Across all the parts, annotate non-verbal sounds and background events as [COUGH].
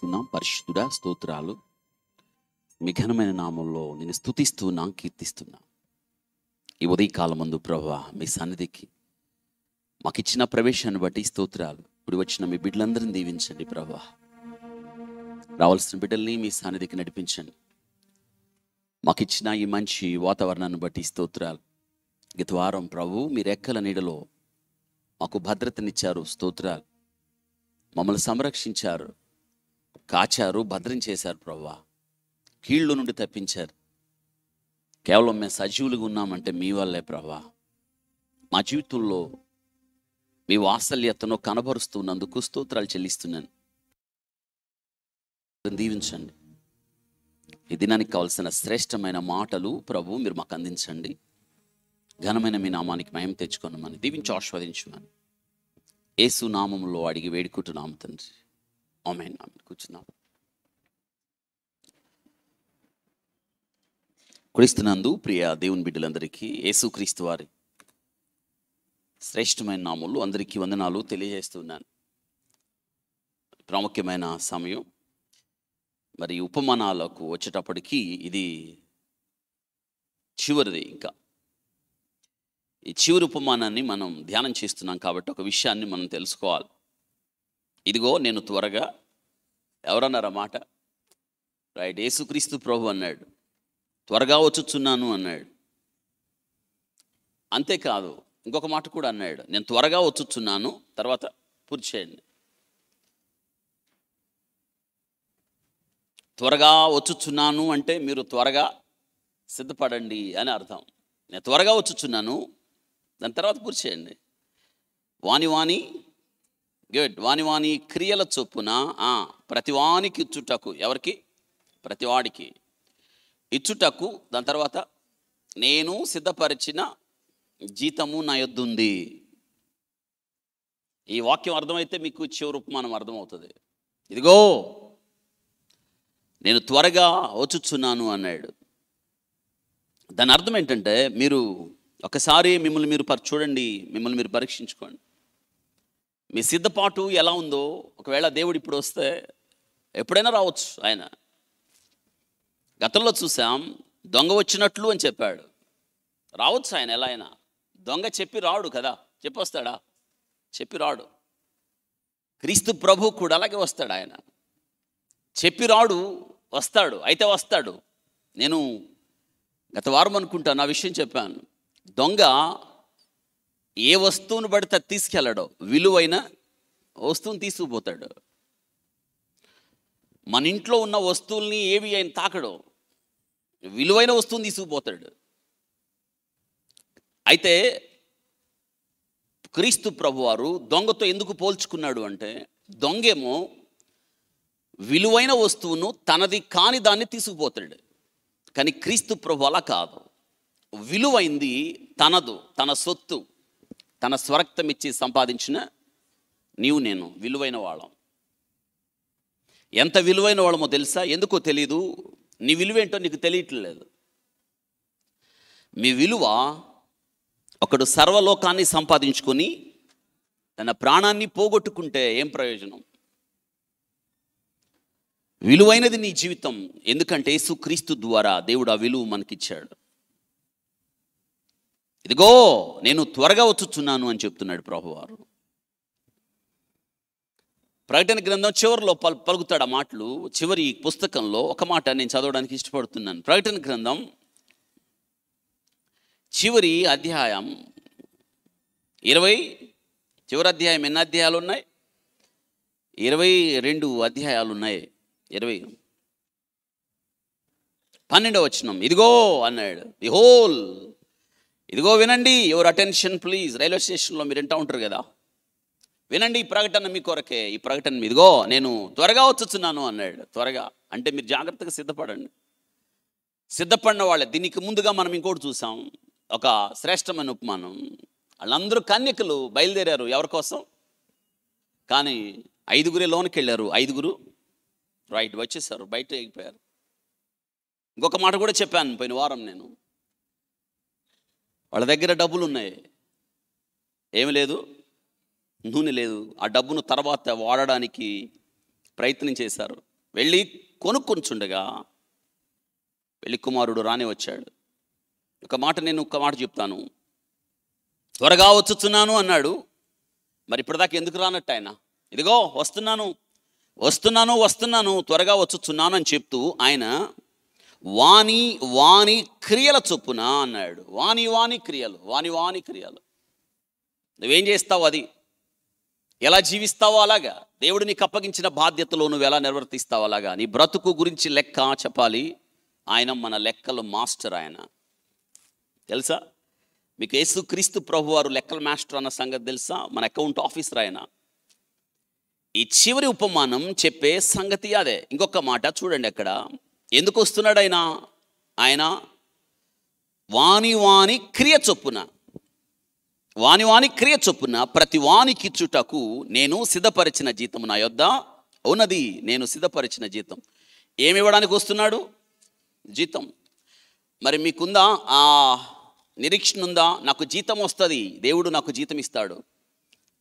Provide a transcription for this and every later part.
చేసుకున్నాం పరిశుద్ధుడా స్తోత్రాలు మీ ఘనమైన నామంలో నేను స్థుతిస్తున్నా కీర్తిస్తున్నా ఈ ఉదయకాలం ముందు ప్రభా మీ సన్నిధికి మాకు ఇచ్చిన ప్రవేశాన్ని బట్టి స్తోత్రాలు ఇప్పుడు వచ్చిన మీ బిడ్డలందరిని దీవించండి ప్రభా రావాల్సిన బిడ్డల్ని మీ సన్నిధికి నడిపించండి మాకు ఇచ్చిన ఈ మంచి వాతావరణాన్ని బట్టి స్తోత్రాలు గతవారం ప్రభు మీ రెక్కల నీడలో మాకు భద్రతనిచ్చారు స్తోత్రాలు మమ్మల్ని సంరక్షించారు కాచారు భద్రం చేశారు ప్రవ్వా కీళ్ళు నుండి తప్పించారు కేవలం మేము సజీవులుగా ఉన్నామంటే మీ వల్లే ప్రవ్వా మా జీవితంలో మీ వాత్సల్యతను కనబరుస్తున్నందుకు స్తోత్రాలు చెల్లిస్తున్నాను దీవించండి ఈ దినానికి కావాల్సిన శ్రేష్టమైన మాటలు ప్రభు మీరు మాకు అందించండి ఘనమైన మీ నామానికి మయం తెచ్చుకున్నామని దీవించి ఆస్వాదించుమని ఏసు నామంలో అడిగి వేడుకుంటున్నాము తండ్రి ఆమెన్ ఆమెన్ క్రీస్తు క్రీస్తునందు ప్రియ దేవుని బిడ్డలందరికీ యేసుక్రీస్తు వారి శ్రేష్టమైన నాములు అందరికీ వందనాలు తెలియజేస్తున్నాను ప్రాముఖ్యమైన సమయం మరి ఉపమానాలకు వచ్చేటప్పటికీ ఇది చివరిది ఇంకా ఈ చివరి ఉపమానాన్ని మనం ధ్యానం చేస్తున్నాం కాబట్టి ఒక విషయాన్ని మనం తెలుసుకోవాలి ఇదిగో నేను త్వరగా ఎవరన్నారా మాట రైట్ యేసుక్రీస్తు ప్రభు అన్నాడు త్వరగా వచ్చుచున్నాను అన్నాడు అంతేకాదు ఇంకొక మాట కూడా అన్నాడు నేను త్వరగా వచ్చుచున్నాను తర్వాత పూర్తి చేయండి త్వరగా వచ్చుచున్నాను అంటే మీరు త్వరగా సిద్ధపడండి అని అర్థం నేను త్వరగా వచ్చుచున్నాను దాని తర్వాత పూర్తి చేయండి వాణి వాణి గుడ్ వాని వాని క్రియల చొప్పున ప్రతివానికి ఇచ్చుటకు ఎవరికి ప్రతివాడికి ఇచ్చుటకు దాని తర్వాత నేను సిద్ధపరిచిన జీతము నా యొద్దుంది ఈ వాక్యం అర్థమైతే మీకు చివరి ఉపమానం అర్థమవుతుంది ఇదిగో నేను త్వరగా వచ్చుచున్నాను అన్నాడు దాని అర్థం ఏంటంటే మీరు ఒకసారి మిమ్మల్ని మీరు చూడండి మిమ్మల్ని మీరు పరీక్షించుకోండి మీ సిద్ధపాటు ఎలా ఉందో ఒకవేళ దేవుడు ఇప్పుడు వస్తే ఎప్పుడైనా రావచ్చు ఆయన గతంలో చూసాం దొంగ వచ్చినట్లు అని చెప్పాడు రావచ్చు ఆయన ఎలా అయినా దొంగ చెప్పి రాడు కదా చెప్పి వస్తాడా చెప్పి రాడు క్రీస్తు ప్రభు కూడా అలాగే వస్తాడు ఆయన చెప్పి రాడు వస్తాడు అయితే వస్తాడు నేను గత వారం అనుకుంటాను ఆ విషయం చెప్పాను దొంగ ఏ వస్తువును పడితే తీసుకెళ్ళాడో విలువైన వస్తువుని తీసుకుపోతాడు మన ఇంట్లో ఉన్న వస్తువుల్ని ఏవి ఆయన తాకడు విలువైన వస్తువుని తీసుకుపోతాడు అయితే క్రీస్తు ప్రభువారు దొంగతో ఎందుకు పోల్చుకున్నాడు అంటే దొంగేమో విలువైన వస్తువును తనది కాని దాన్ని తీసుకుపోతాడు కానీ క్రీస్తు ప్రభు అలా కాదు విలువైంది తనదు తన సొత్తు తన స్వరక్తం ఇచ్చి సంపాదించిన నీవు నేను విలువైన వాళ్ళం ఎంత విలువైన వాళ్ళమో తెలుసా ఎందుకో తెలీదు నీ విలువేంటో నీకు తెలియట్లేదు మీ విలువ ఒకడు సర్వలోకాన్ని సంపాదించుకొని తన ప్రాణాన్ని పోగొట్టుకుంటే ఏం ప్రయోజనం విలువైనది నీ జీవితం ఎందుకంటే యేసుక్రీస్తు ద్వారా దేవుడు ఆ విలువ మనకిచ్చాడు ఇదిగో నేను త్వరగా వచ్చుచున్నాను అని చెప్తున్నాడు ప్రభువారు ప్రకటన గ్రంథం చివరిలో పల్ పలుకుతాడు ఆ మాటలు చివరి పుస్తకంలో ఒక మాట నేను చదవడానికి ఇష్టపడుతున్నాను ప్రకటన గ్రంథం చివరి అధ్యాయం ఇరవై చివరి అధ్యాయం ఎన్ని అధ్యాయాలు ఉన్నాయి ఇరవై రెండు అధ్యాయాలు ఉన్నాయి ఇరవై పన్నెండవ వచ్చినాం ఇదిగో అన్నాడు ది హోల్ ఇదిగో వినండి యువర్ అటెన్షన్ ప్లీజ్ రైల్వే స్టేషన్లో మీరు వింటూ ఉంటారు కదా వినండి ఈ ప్రకటన మీ కొరకే ఈ ప్రకటన ఇదిగో నేను త్వరగా వచ్చుచున్నాను అన్నాడు త్వరగా అంటే మీరు జాగ్రత్తగా సిద్ధపడండి సిద్ధపడిన వాళ్ళే దీనికి ముందుగా మనం ఇంకోటి చూసాం ఒక శ్రేష్టమైన ఉపమానం వాళ్ళందరూ కన్యకులు బయలుదేరారు ఎవరి కోసం కానీ ఐదుగురే లోనికి వెళ్ళారు ఐదుగురు రైట్ వచ్చేసారు బయట ఎగిపోయారు ఇంకొక మాట కూడా చెప్పాను పోయిన వారం నేను వాళ్ళ దగ్గర డబ్బులు ఉన్నాయి ఏమి లేదు నూనె లేదు ఆ డబ్బును తర్వాత వాడడానికి ప్రయత్నం చేశారు వెళ్ళి కొనుక్కొంచుండగా వెళ్ళి కుమారుడు రానే వచ్చాడు ఒక మాట నేను ఒక మాట చెప్తాను త్వరగా వచ్చున్నాను అన్నాడు మరి ఇప్పటిదాకా ఎందుకు రానట్టు ఆయన ఇదిగో వస్తున్నాను వస్తున్నాను వస్తున్నాను త్వరగా వచ్చున్నాను అని చెప్తూ ఆయన వాణి వాణి క్రియల చొప్పున అన్నాడు వాణి వాణి క్రియలు వాణి వాణి క్రియలు నువ్వేం చేస్తావు అది ఎలా జీవిస్తావో అలాగా దేవుడు నీకు అప్పగించిన బాధ్యతలో నువ్వు ఎలా నిర్వర్తిస్తావు అలాగా నీ బ్రతుకు గురించి లెక్క చెప్పాలి ఆయన మన లెక్కలు మాస్టర్ ఆయన తెలుసా మీకు యేసు క్రీస్తు ప్రభు వారు లెక్కల మాస్టర్ అన్న సంగతి తెలుసా మన అకౌంట్ ఆఫీసర్ ఆయన ఈ చివరి ఉపమానం చెప్పే సంగతి అదే ఇంకొక మాట చూడండి అక్కడ ఎందుకు వస్తున్నాడు ఆయన ఆయన వాణి వాణి క్రియ చొప్పున వాణి వాణి క్రియ చొప్పున ప్రతి వానికిచ్చుటకు నేను సిద్ధపరిచిన జీతం నా యొద్ద ఉన్నది నేను సిద్ధపరిచిన జీతం ఏమి ఇవ్వడానికి వస్తున్నాడు జీతం మరి మీకుందా ఆ నిరీక్షణ ఉందా నాకు జీతం వస్తుంది దేవుడు నాకు జీతం ఇస్తాడు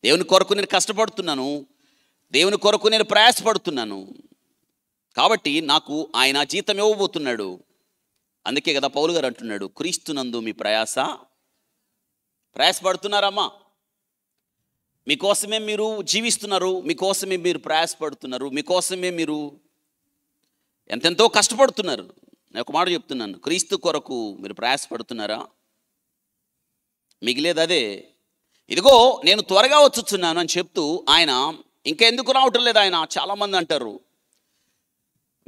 దేవుని కొరకు నేను కష్టపడుతున్నాను దేవుని కొరకు నేను ప్రయాసపడుతున్నాను కాబట్టి నాకు ఆయన జీతం ఇవ్వబోతున్నాడు అందుకే కదా పౌలు గారు అంటున్నాడు క్రీస్తునందు మీ ప్రయాస ప్రయాసపడుతున్నారమ్మా మీకోసమే మీరు జీవిస్తున్నారు మీకోసమే మీరు ప్రయాసపడుతున్నారు మీకోసమే మీరు ఎంతెంతో కష్టపడుతున్నారు నేను ఒక మాట చెప్తున్నాను క్రీస్తు కొరకు మీరు ప్రయాసపడుతున్నారా మిగిలేదు అదే ఇదిగో నేను త్వరగా వచ్చుచున్నాను అని చెప్తూ ఆయన ఇంకా ఎందుకు రావటం లేదు ఆయన చాలామంది అంటారు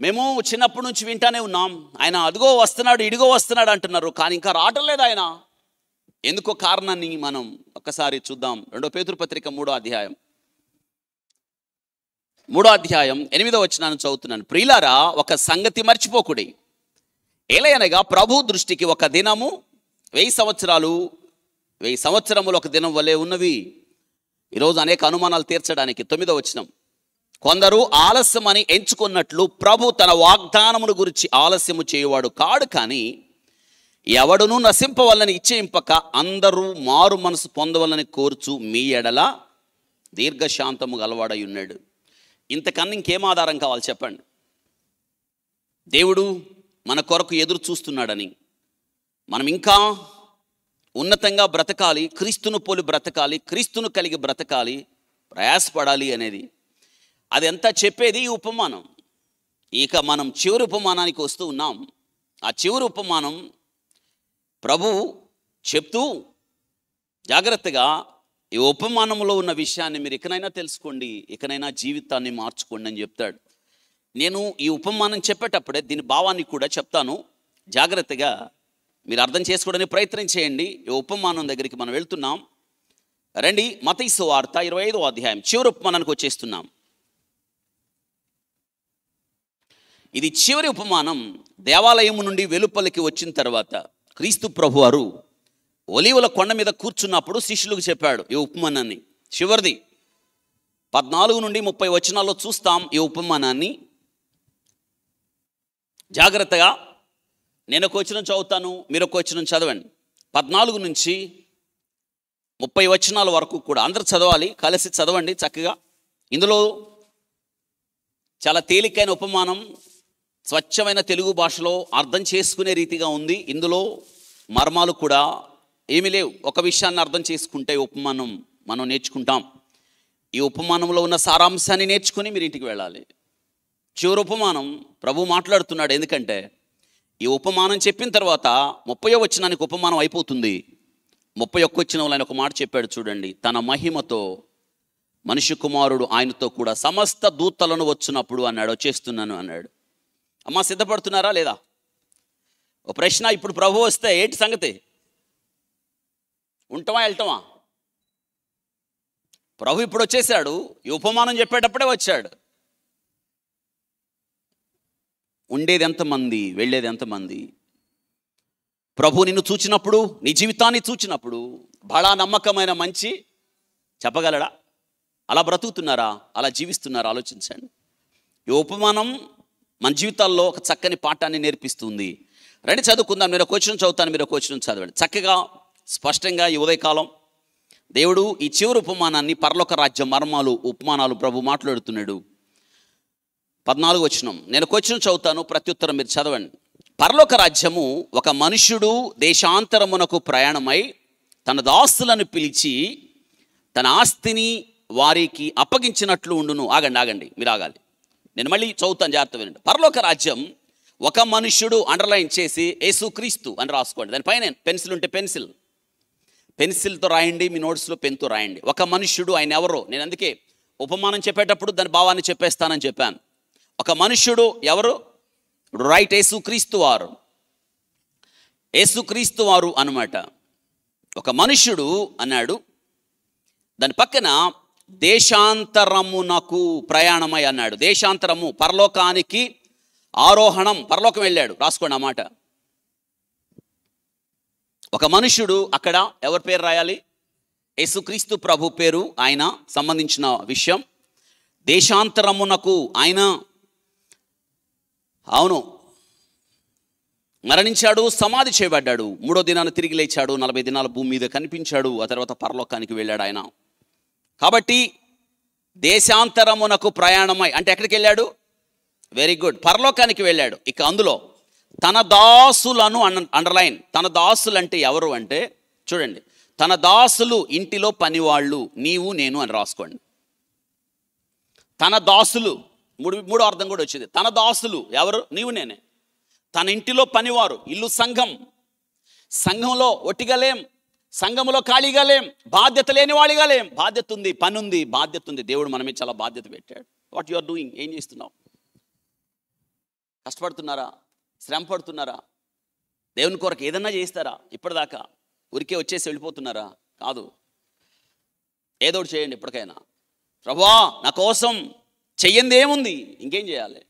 మేము చిన్నప్పటి నుంచి వింటానే ఉన్నాం ఆయన అదిగో వస్తున్నాడు ఇడిగో వస్తున్నాడు అంటున్నారు కానీ ఇంకా రావటం లేదు ఆయన ఎందుకో కారణాన్ని మనం ఒక్కసారి చూద్దాం రెండో పత్రిక మూడో అధ్యాయం మూడో అధ్యాయం ఎనిమిదో వచ్చినాను చదువుతున్నాను ప్రియులారా ఒక సంగతి మర్చిపోకుడి ఏలయనగా ప్రభు దృష్టికి ఒక దినము వెయ్యి సంవత్సరాలు వెయ్యి సంవత్సరములు ఒక దినం వలె ఉన్నవి ఈరోజు అనేక అనుమానాలు తీర్చడానికి తొమ్మిదో వచ్చినాం కొందరు ఆలస్యమని ఎంచుకున్నట్లు ప్రభు తన వాగ్దానమును గురించి ఆలస్యము చేయవాడు కాడు కానీ ఎవడును నశింపవల్లని ఇచ్చేయింపక అందరూ మారు మనసు పొందవల్లని కోరుచు మీ ఎడల దీర్ఘశాంతము గలవాడై ఉన్నాడు ఇంతకన్నా ఇంకేం ఆధారం కావాలి చెప్పండి దేవుడు మన కొరకు ఎదురు చూస్తున్నాడని మనం ఇంకా ఉన్నతంగా బ్రతకాలి క్రీస్తును పోలి బ్రతకాలి క్రీస్తును కలిగి బ్రతకాలి ప్రయాసపడాలి అనేది అది ఎంత చెప్పేది ఉపమానం ఇక మనం చివరి ఉపమానానికి వస్తూ ఉన్నాం ఆ చివరి ఉపమానం ప్రభు చెప్తూ జాగ్రత్తగా ఈ ఉపమానంలో ఉన్న విషయాన్ని మీరు ఇకనైనా తెలుసుకోండి ఇకనైనా జీవితాన్ని మార్చుకోండి అని చెప్తాడు నేను ఈ ఉపమానం చెప్పేటప్పుడే దీని భావాన్ని కూడా చెప్తాను జాగ్రత్తగా మీరు అర్థం చేసుకోవడానికి ప్రయత్నం చేయండి ఈ ఉపమానం దగ్గరికి మనం వెళ్తున్నాం రండి మతైసు వార్త ఇరవై ఐదో అధ్యాయం చివరి ఉపమానానికి వచ్చేస్తున్నాం ఇది చివరి ఉపమానం దేవాలయం నుండి వెలుపలికి వచ్చిన తర్వాత క్రీస్తు ప్రభువారు ఒలివల కొండ మీద కూర్చున్నప్పుడు శిష్యులకు చెప్పాడు ఈ ఉపమానాన్ని చివరిది పద్నాలుగు నుండి ముప్పై వచనాల్లో చూస్తాం ఈ ఉపమానాన్ని జాగ్రత్తగా నేను ఒక వచనం చదువుతాను మీరు ఒక వచనం చదవండి పద్నాలుగు నుంచి ముప్పై వచనాల వరకు కూడా అందరు చదవాలి కలిసి చదవండి చక్కగా ఇందులో చాలా తేలికైన ఉపమానం స్వచ్ఛమైన తెలుగు భాషలో అర్థం చేసుకునే రీతిగా ఉంది ఇందులో మర్మాలు కూడా ఏమీ లేవు ఒక విషయాన్ని అర్థం చేసుకుంటే ఉపమానం మనం నేర్చుకుంటాం ఈ ఉపమానంలో ఉన్న సారాంశాన్ని నేర్చుకుని మీరు ఇంటికి వెళ్ళాలి చివరి ఉపమానం ప్రభు మాట్లాడుతున్నాడు ఎందుకంటే ఈ ఉపమానం చెప్పిన తర్వాత ముప్పై వచ్చినానికి ఉపమానం అయిపోతుంది ముప్పై ఒక్క వచ్చిన ఆయన ఒక మాట చెప్పాడు చూడండి తన మహిమతో మనిషి కుమారుడు ఆయనతో కూడా సమస్త దూతలను వచ్చినప్పుడు అన్నాడు వచ్చేస్తున్నాను అన్నాడు అమ్మ సిద్ధపడుతున్నారా లేదా ఓ ప్రశ్న ఇప్పుడు ప్రభు వస్తే ఏంటి సంగతి ఉంటామా వెళ్తామా ప్రభు ఇప్పుడు వచ్చేసాడు ఈ ఉపమానం చెప్పేటప్పుడే వచ్చాడు ఉండేది ఎంతమంది వెళ్ళేది ఎంతమంది ప్రభు నిన్ను చూచినప్పుడు నీ జీవితాన్ని చూచినప్పుడు బడా నమ్మకమైన మంచి చెప్పగలడా అలా బ్రతుకుతున్నారా అలా జీవిస్తున్నారా ఆలోచించండి ఈ ఉపమానం మన జీవితాల్లో ఒక చక్కని పాఠాన్ని నేర్పిస్తుంది రండి చదువుకుందాం మీరు క్వశ్చన్ చదువుతాను మీరు క్వశ్చన్ చదవండి చక్కగా స్పష్టంగా ఈ ఉదయకాలం దేవుడు ఈ చివరి ఉపమానాన్ని పరలోక రాజ్య మర్మాలు ఉపమానాలు ప్రభు మాట్లాడుతున్నాడు పద్నాలుగు వచ్చినం నేను క్వశ్చన్ చదువుతాను ప్రత్యుత్తరం మీరు చదవండి పరలోక రాజ్యము ఒక మనుష్యుడు దేశాంతరమునకు ప్రయాణమై తన దాస్తులను పిలిచి తన ఆస్తిని వారికి అప్పగించినట్లు ఉండును ఆగండి ఆగండి మీరు ఆగాలి నేను మళ్ళీ చదువుతాను జాగ్రత్త వినండి పరలోక రాజ్యం ఒక మనుష్యుడు అండర్లైన్ చేసి యేసుక్రీస్తు అని రాసుకోండి దానిపైన పెన్సిల్ ఉంటే పెన్సిల్ పెన్సిల్తో రాయండి మీ నోట్స్లో పెన్తో రాయండి ఒక మనుష్యుడు ఆయన ఎవరో నేను అందుకే ఉపమానం చెప్పేటప్పుడు దాని భావాన్ని చెప్పేస్తానని చెప్పాను ఒక మనుష్యుడు ఎవరు రైట్ యేసుక్రీస్తు వారు యేసుక్రీస్తు వారు అనమాట ఒక మనుష్యుడు అన్నాడు దాని పక్కన దేశాంతరమునకు ప్రయాణమై అన్నాడు దేశాంతరము పరలోకానికి ఆరోహణం పరలోకం వెళ్ళాడు రాసుకోండి ఆ మాట ఒక మనుషుడు అక్కడ ఎవరి పేరు రాయాలి యేసుక్రీస్తు ప్రభు పేరు ఆయన సంబంధించిన విషయం దేశాంతరమునకు ఆయన అవును మరణించాడు సమాధి చేయబడ్డాడు మూడో దినాన్ని తిరిగి లేచాడు నలభై దినాల భూమి మీద కనిపించాడు ఆ తర్వాత పరలోకానికి వెళ్ళాడు ఆయన కాబట్టి దేశాంతరమునకు ప్రయాణమై అంటే ఎక్కడికి వెళ్ళాడు వెరీ గుడ్ పరలోకానికి వెళ్ళాడు ఇక అందులో తన దాసులను అండర్లైన్ తన దాసులు అంటే ఎవరు అంటే చూడండి తన దాసులు ఇంటిలో పనివాళ్ళు నీవు నేను అని రాసుకోండి తన దాసులు మూడు మూడో అర్థం కూడా వచ్చింది తన దాసులు ఎవరు నీవు నేనే తన ఇంటిలో పనివారు ఇల్లు సంఘం సంఘంలో ఒట్టిగలేం సంఘములో ఖాళీగా లేం బాధ్యత లేని వాడిగా లేం బాధ్యత ఉంది పని ఉంది బాధ్యత ఉంది దేవుడు మనమే చాలా బాధ్యత పెట్టాడు వాట్ యు ఆర్ డూయింగ్ ఏం చేస్తున్నావు కష్టపడుతున్నారా శ్రమ పడుతున్నారా దేవుని కొరకు ఏదన్నా చేస్తారా ఇప్పటిదాకా ఉరికే వచ్చేసి వెళ్ళిపోతున్నారా కాదు ఏదో చేయండి ఇప్పటికైనా ప్రభా నా కోసం చెయ్యంది ఏముంది ఇంకేం చేయాలి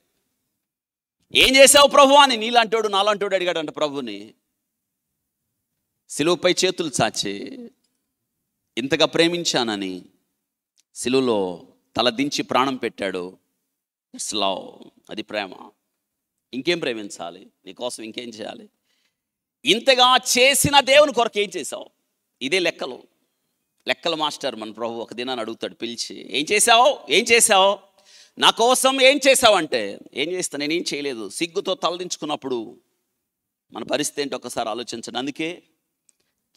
ఏం చేసావు ప్రభు అని నీలాంటోడు వాడు అడిగాడంట ప్రభుని శిలువుపై చేతులు చాచి ఇంతగా ప్రేమించానని శిలువులో తల దించి ప్రాణం పెట్టాడు ఇట్స్ లవ్ అది ప్రేమ ఇంకేం ప్రేమించాలి నీకోసం ఇంకేం చేయాలి ఇంతగా చేసిన దేవుని కొరకు ఏం చేసావు ఇదే లెక్కలు లెక్కల మాస్టర్ మన ప్రభు ఒక దినాన్ని అడుగుతాడు పిలిచి ఏం చేసావు ఏం చేసావు నా కోసం ఏం చేసావు అంటే ఏం చేస్తా నేనేం చేయలేదు సిగ్గుతో తలదించుకున్నప్పుడు మన పరిస్థితి ఏంటి ఒకసారి ఆలోచించండి అందుకే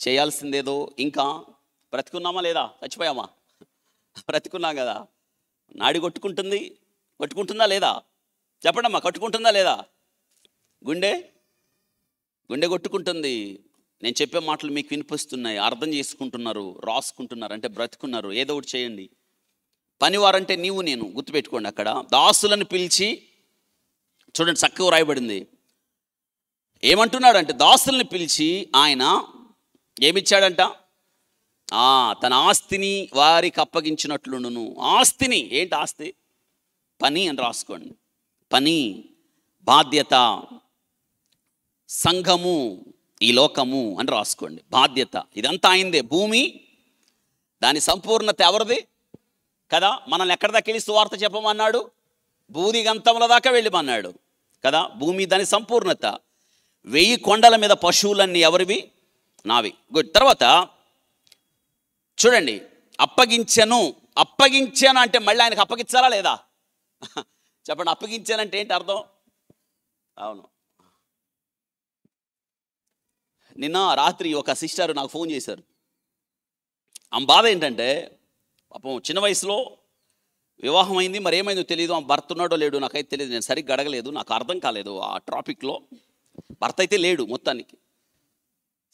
చేయాల్సిందేదో ఇంకా బ్రతుకున్నామా లేదా చచ్చిపోయామా బ్రతుకున్నాం కదా నాడి కొట్టుకుంటుంది కొట్టుకుంటుందా లేదా చెప్పండమ్మా కట్టుకుంటుందా లేదా గుండె గుండె కొట్టుకుంటుంది నేను చెప్పే మాటలు మీకు వినిపిస్తున్నాయి అర్థం చేసుకుంటున్నారు రాసుకుంటున్నారు అంటే బ్రతుకున్నారు ఏదో ఒకటి చేయండి పనివారంటే నీవు నేను గుర్తుపెట్టుకోండి అక్కడ దాసులను పిలిచి చూడండి చక్కగా రాయబడింది ఏమంటున్నాడంటే దాసులను పిలిచి ఆయన ఏమిచ్చాడంట తన ఆస్తిని వారికి అప్పగించినట్లును ఆస్తిని ఏంటి ఆస్తి పని అని రాసుకోండి పని బాధ్యత సంఘము ఈ లోకము అని రాసుకోండి బాధ్యత ఇదంతా అయిందే భూమి దాని సంపూర్ణత ఎవరిది కదా మనల్ని ఎక్కడ దాకా వెళ్ళి సువార్త చెప్పమన్నాడు భూది గంతముల దాకా వెళ్ళిమన్నాడు కదా భూమి దాని సంపూర్ణత వెయ్యి కొండల మీద పశువులన్నీ ఎవరివి నావి గుడ్ తర్వాత చూడండి అప్పగించను అప్పగించాను అంటే మళ్ళీ ఆయనకు అప్పగించాలా లేదా [LAUGHS] చెప్పండి అప్పగించానంటే ఏంటి అర్థం అవును నిన్న రాత్రి ఒక సిస్టర్ నాకు ఫోన్ చేశారు ఆమె బాధ ఏంటంటే పాపం చిన్న వయసులో వివాహం అయింది మరి ఏమైందో తెలియదు ఆమె భర్త ఉన్నాడో లేడు నాకైతే తెలియదు నేను సరిగ్గా అడగలేదు నాకు అర్థం కాలేదు ఆ ట్రాఫిక్లో భర్త అయితే లేడు మొత్తానికి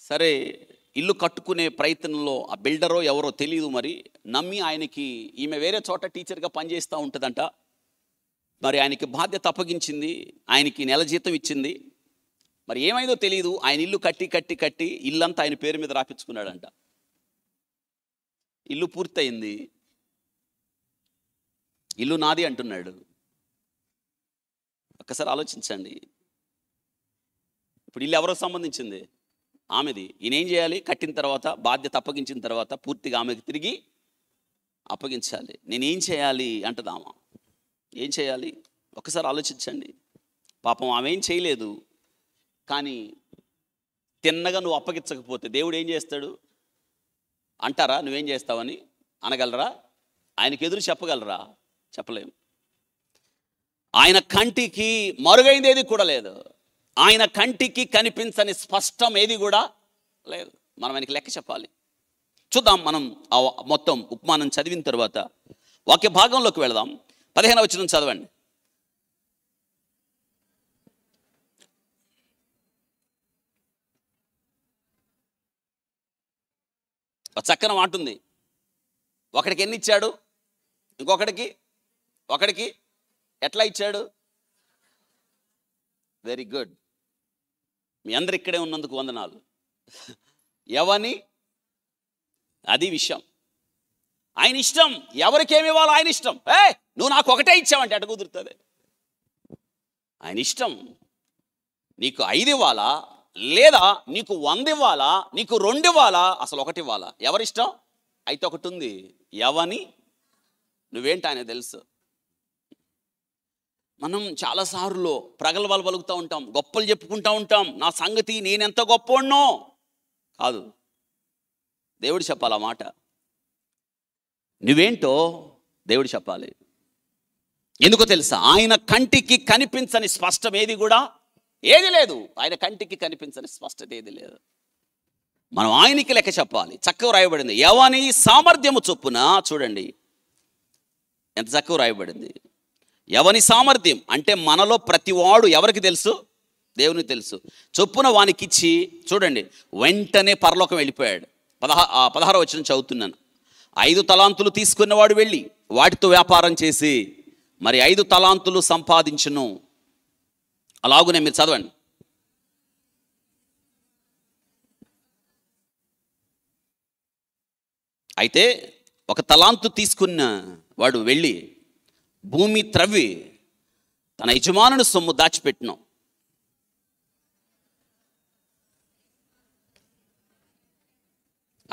సరే ఇల్లు కట్టుకునే ప్రయత్నంలో ఆ బిల్డరో ఎవరో తెలియదు మరి నమ్మి ఆయనకి ఈమె వేరే చోట టీచర్గా పనిచేస్తూ ఉంటుందంట మరి ఆయనకి బాధ్యత అప్పగించింది ఆయనకి నెల జీతం ఇచ్చింది మరి ఏమైందో తెలియదు ఆయన ఇల్లు కట్టి కట్టి కట్టి ఇల్లంతా ఆయన పేరు మీద రాపించుకున్నాడంట ఇల్లు పూర్తయింది ఇల్లు నాది అంటున్నాడు ఒక్కసారి ఆలోచించండి ఇప్పుడు ఇల్లు ఎవరో సంబంధించింది ఆమెది ఈయనేం చేయాలి కట్టిన తర్వాత బాధ్యత అప్పగించిన తర్వాత పూర్తిగా ఆమెకు తిరిగి అప్పగించాలి నేనేం చేయాలి అంటది ఆమె ఏం చేయాలి ఒకసారి ఆలోచించండి పాపం ఆమె ఏం చేయలేదు కానీ తిన్నగా నువ్వు అప్పగించకపోతే దేవుడు ఏం చేస్తాడు అంటారా నువ్వేం చేస్తావని అనగలరా ఆయనకి ఎదురు చెప్పగలరా చెప్పలేము ఆయన కంటికి మరుగైందేది కూడా లేదు ఆయన కంటికి కనిపించని స్పష్టం ఏది కూడా లేదు మనం ఆయనకి లెక్క చెప్పాలి చూద్దాం మనం మొత్తం ఉపమానం చదివిన తర్వాత వాక్య భాగంలోకి వెళదాం పదిహేను వచ్చిన చదవండి చక్కన మాట ఉంది ఒకడికి ఎన్ని ఇచ్చాడు ఇంకొకడికి ఒకడికి ఎట్లా ఇచ్చాడు వెరీ గుడ్ మీ అందరు ఇక్కడే ఉన్నందుకు వందనాలు ఎవని అది విషయం ఆయన ఇష్టం ఎవరికేమి ఇవ్వాలో ఆయన ఇష్టం ఏ నువ్వు నాకు ఒకటే ఇచ్చావంటే అట కుదురుతుంది ఆయన ఇష్టం నీకు ఐదు ఇవ్వాలా లేదా నీకు వంద ఇవ్వాలా నీకు రెండు ఇవ్వాలా అసలు ఒకటి ఇవ్వాలా ఎవరిష్టం అయితే ఒకటి ఉంది ఎవని నువ్వేంటి ఆయన తెలుసు మనం చాలాసార్లు ప్రగల్భాలు పలుకుతూ ఉంటాం గొప్పలు చెప్పుకుంటూ ఉంటాం నా సంగతి నేనెంత గొప్పవాణ్ణో కాదు దేవుడు చెప్పాలి ఆ మాట నువ్వేంటో దేవుడు చెప్పాలి ఎందుకో తెలుసా ఆయన కంటికి కనిపించని స్పష్టం ఏది కూడా ఏది లేదు ఆయన కంటికి కనిపించని స్పష్టత ఏది లేదు మనం ఆయనకి లెక్క చెప్పాలి చక్కగా రాయబడింది ఎవని సామర్థ్యము చొప్పున చూడండి ఎంత చక్కగా రాయబడింది ఎవని సామర్థ్యం అంటే మనలో ప్రతివాడు ఎవరికి తెలుసు దేవునికి తెలుసు చొప్పున వానికిచ్చి చూడండి వెంటనే పరలోకం వెళ్ళిపోయాడు పదహా పదహారు వచ్చిన చదువుతున్నాను ఐదు తలాంతులు తీసుకున్నవాడు వెళ్ళి వాటితో వ్యాపారం చేసి మరి ఐదు తలాంతులు సంపాదించును అలాగునే మీరు చదవండి అయితే ఒక తలాంతు తీసుకున్న వాడు వెళ్ళి భూమి త్రవ్వి తన యజమానుని సొమ్ము దాచిపెట్టినాం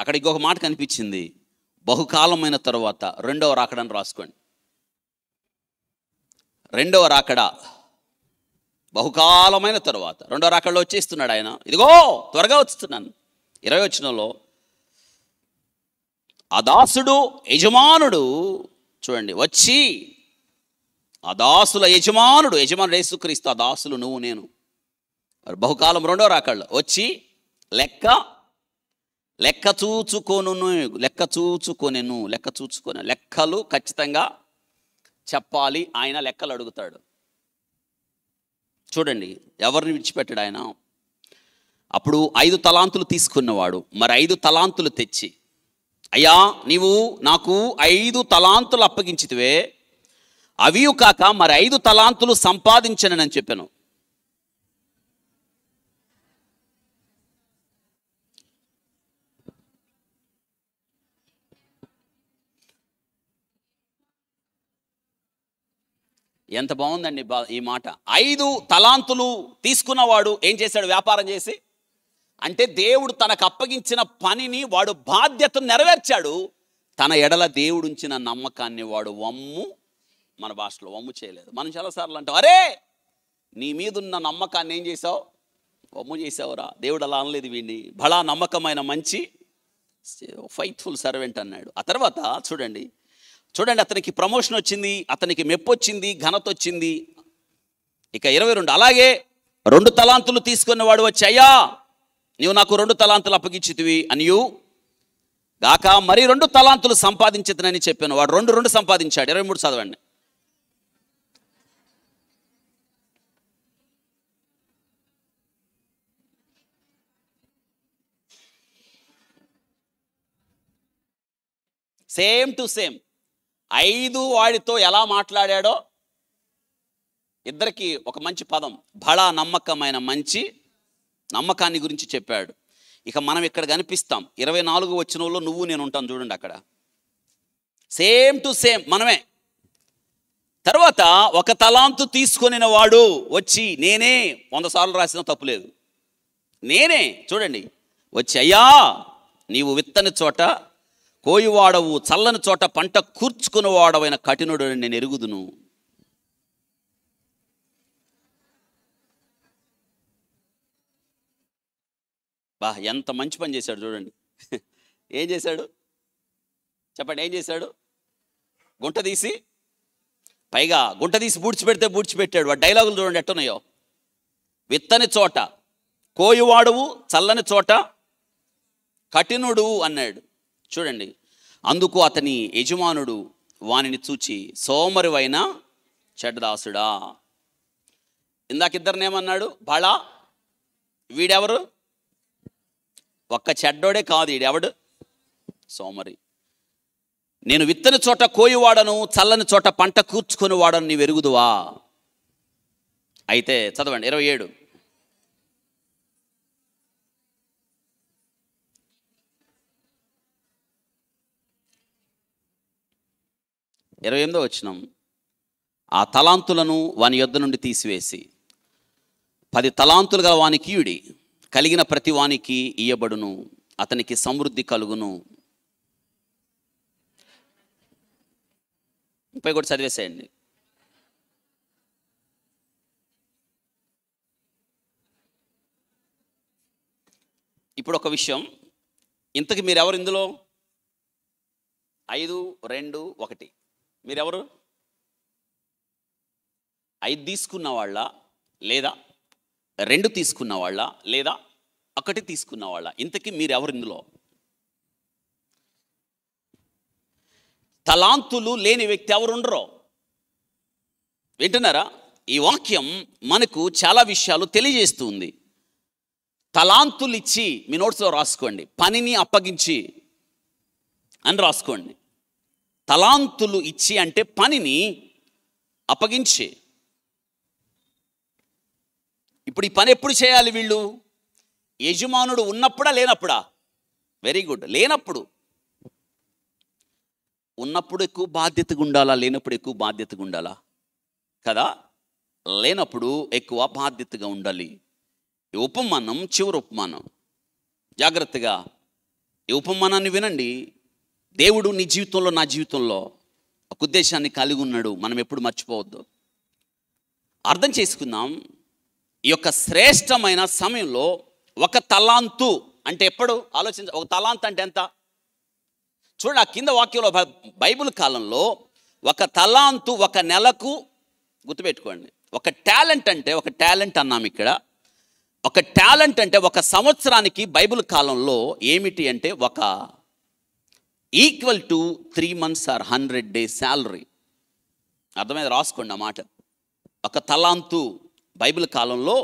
అక్కడ ఇంకొక మాట కనిపించింది బహుకాలమైన తర్వాత రెండవ రాకడని రాసుకోండి రెండవ రాకడా బహుకాలమైన తర్వాత రెండవ రాకడలో వచ్చేస్తున్నాడు ఆయన ఇదిగో త్వరగా వస్తున్నాను ఇరవై వచ్చినలో ఆ దాసుడు యజమానుడు చూడండి వచ్చి ఆ దాసుల యజమానుడు యజమాను యేసుక్రీస్తు ఆ దాసులు నువ్వు నేను బహుకాలం రెండో రాకళ్ళు వచ్చి లెక్క లెక్క చూచుకొను లెక్క చూచుకొనెను లెక్క చూచుకొని లెక్కలు ఖచ్చితంగా చెప్పాలి ఆయన లెక్కలు అడుగుతాడు చూడండి ఎవరిని విడిచిపెట్టాడు ఆయన అప్పుడు ఐదు తలాంతులు తీసుకున్నవాడు మరి ఐదు తలాంతులు తెచ్చి అయ్యా నీవు నాకు ఐదు తలాంతులు అప్పగించితివే అవి కాక మరి ఐదు తలాంతులు సంపాదించనని చెప్పాను ఎంత బాగుందండి బా ఈ మాట ఐదు తలాంతులు తీసుకున్నవాడు ఏం చేశాడు వ్యాపారం చేసి అంటే దేవుడు తనకు అప్పగించిన పనిని వాడు బాధ్యతను నెరవేర్చాడు తన ఎడల దేవుడుంచిన నమ్మకాన్ని వాడు వమ్ము మన భాషలో వమ్ము చేయలేదు మనం చాలాసార్లు అంటాం అరే నీ మీదున్న నమ్మకాన్ని ఏం చేసావు వమ్ము చేసావురా దేవుడు అలా అనలేదు వీడిని బలా నమ్మకమైన మంచి ఫైత్ఫుల్ సర్వెంట్ అన్నాడు ఆ తర్వాత చూడండి చూడండి అతనికి ప్రమోషన్ వచ్చింది అతనికి మెప్పు వచ్చింది ఘనత వచ్చింది ఇక ఇరవై రెండు అలాగే రెండు తలాంతులు తీసుకున్నవాడు వాడు అయ్యా నీవు నాకు రెండు తలాంతులు అప్పగించితివి అనియు గాక మరి రెండు తలాంతులు సంపాదించదనని చెప్పాను వాడు రెండు రెండు సంపాదించాడు ఇరవై మూడు చదవండి సేమ్ టు సేమ్ ఐదు వాడితో ఎలా మాట్లాడాడో ఇద్దరికి ఒక మంచి పదం బళ నమ్మకమైన మంచి నమ్మకాన్ని గురించి చెప్పాడు ఇక మనం ఇక్కడ కనిపిస్తాం ఇరవై నాలుగు వాళ్ళు నువ్వు నేను ఉంటాను చూడండి అక్కడ సేమ్ టు సేమ్ మనమే తర్వాత ఒక తలాంతు తీసుకొనిన వాడు వచ్చి నేనే వంద సార్లు రాసిన తప్పులేదు నేనే చూడండి వచ్చి అయ్యా నీవు విత్తని చోట కోయివాడవు చల్లని చోట పంట కూర్చుకునేవాడవైన కఠినుడు నేను ఎరుగుదును బా ఎంత మంచి పని చేశాడు చూడండి ఏం చేశాడు చెప్పండి ఏం చేశాడు గుంట తీసి పైగా గుంట తీసి బూడ్చిపెడితే బూడ్చిపెట్టాడు వాడు డైలాగులు చూడండి ఎట్టున్నాయో విత్తని చోట కోయువాడువు చల్లని చోట కఠినుడు అన్నాడు చూడండి అందుకు అతని యజమానుడు వానిని చూచి సోమరువైన చెడ్డదాసుడా ఏమన్నాడు బళ వీడెవరు ఒక్క చెడ్డోడే కాదు ఈడెవడు సోమరి నేను విత్తని చోట కోయివాడను చల్లని చోట పంట కూర్చుకుని వాడను నీ వెరుగుదువా అయితే చదవండి ఇరవై ఏడు ఇరవై ఎనిమిదో వచ్చినం ఆ తలాంతులను వాని యొద్ద నుండి తీసివేసి పది తలాంతులు గల వాని కీయుడి కలిగిన ప్రతి వానికి ఇయ్యబడును అతనికి సమృద్ధి కలుగును ముప్పై కూడా చదివేసేయండి ఇప్పుడు ఒక విషయం ఇంతకు మీరెవరు ఇందులో ఐదు రెండు ఒకటి మీరెవరు ఐదు తీసుకున్న వాళ్ళ లేదా రెండు తీసుకున్న వాళ్ళ లేదా ఒకటి తీసుకున్న వాళ్ళ ఇంతకీ మీరెవరు ఇందులో తలాంతులు లేని వ్యక్తి ఎవరు ఉండరు వింటున్నారా ఈ వాక్యం మనకు చాలా విషయాలు తెలియజేస్తుంది తలాంతులు ఇచ్చి మీ నోట్స్లో రాసుకోండి పనిని అప్పగించి అని రాసుకోండి తలాంతులు ఇచ్చి అంటే పనిని అప్పగించి ఇప్పుడు ఈ పని ఎప్పుడు చేయాలి వీళ్ళు యజమానుడు ఉన్నప్పుడా లేనప్పుడా వెరీ గుడ్ లేనప్పుడు ఉన్నప్పుడు ఎక్కువ బాధ్యతగా ఉండాలా లేనప్పుడు ఎక్కువ బాధ్యతగా ఉండాలా కదా లేనప్పుడు ఎక్కువ బాధ్యతగా ఉండాలి ఈ ఉపమానం చివరి ఉపమానం జాగ్రత్తగా ఈ ఉపమానాన్ని వినండి దేవుడు నీ జీవితంలో నా జీవితంలో ఒక ఉద్దేశాన్ని కలిగి ఉన్నాడు మనం ఎప్పుడు మర్చిపోవద్దు అర్థం చేసుకుందాం ఈ యొక్క శ్రేష్టమైన సమయంలో ఒక తలాంతు అంటే ఎప్పుడు ఆలోచించ ఒక తలాంత్ అంటే ఎంత చూడండి ఆ కింద వాక్యంలో బైబిల్ కాలంలో ఒక తలాంతు ఒక నెలకు గుర్తుపెట్టుకోండి ఒక టాలెంట్ అంటే ఒక టాలెంట్ అన్నాం ఇక్కడ ఒక టాలెంట్ అంటే ఒక సంవత్సరానికి బైబిల్ కాలంలో ఏమిటి అంటే ఒక equal to three months or hundred days salary అర్థమైంది రాసుకోండి ఆ మాట ఒక తలాంతు బైబిల్ కాలంలో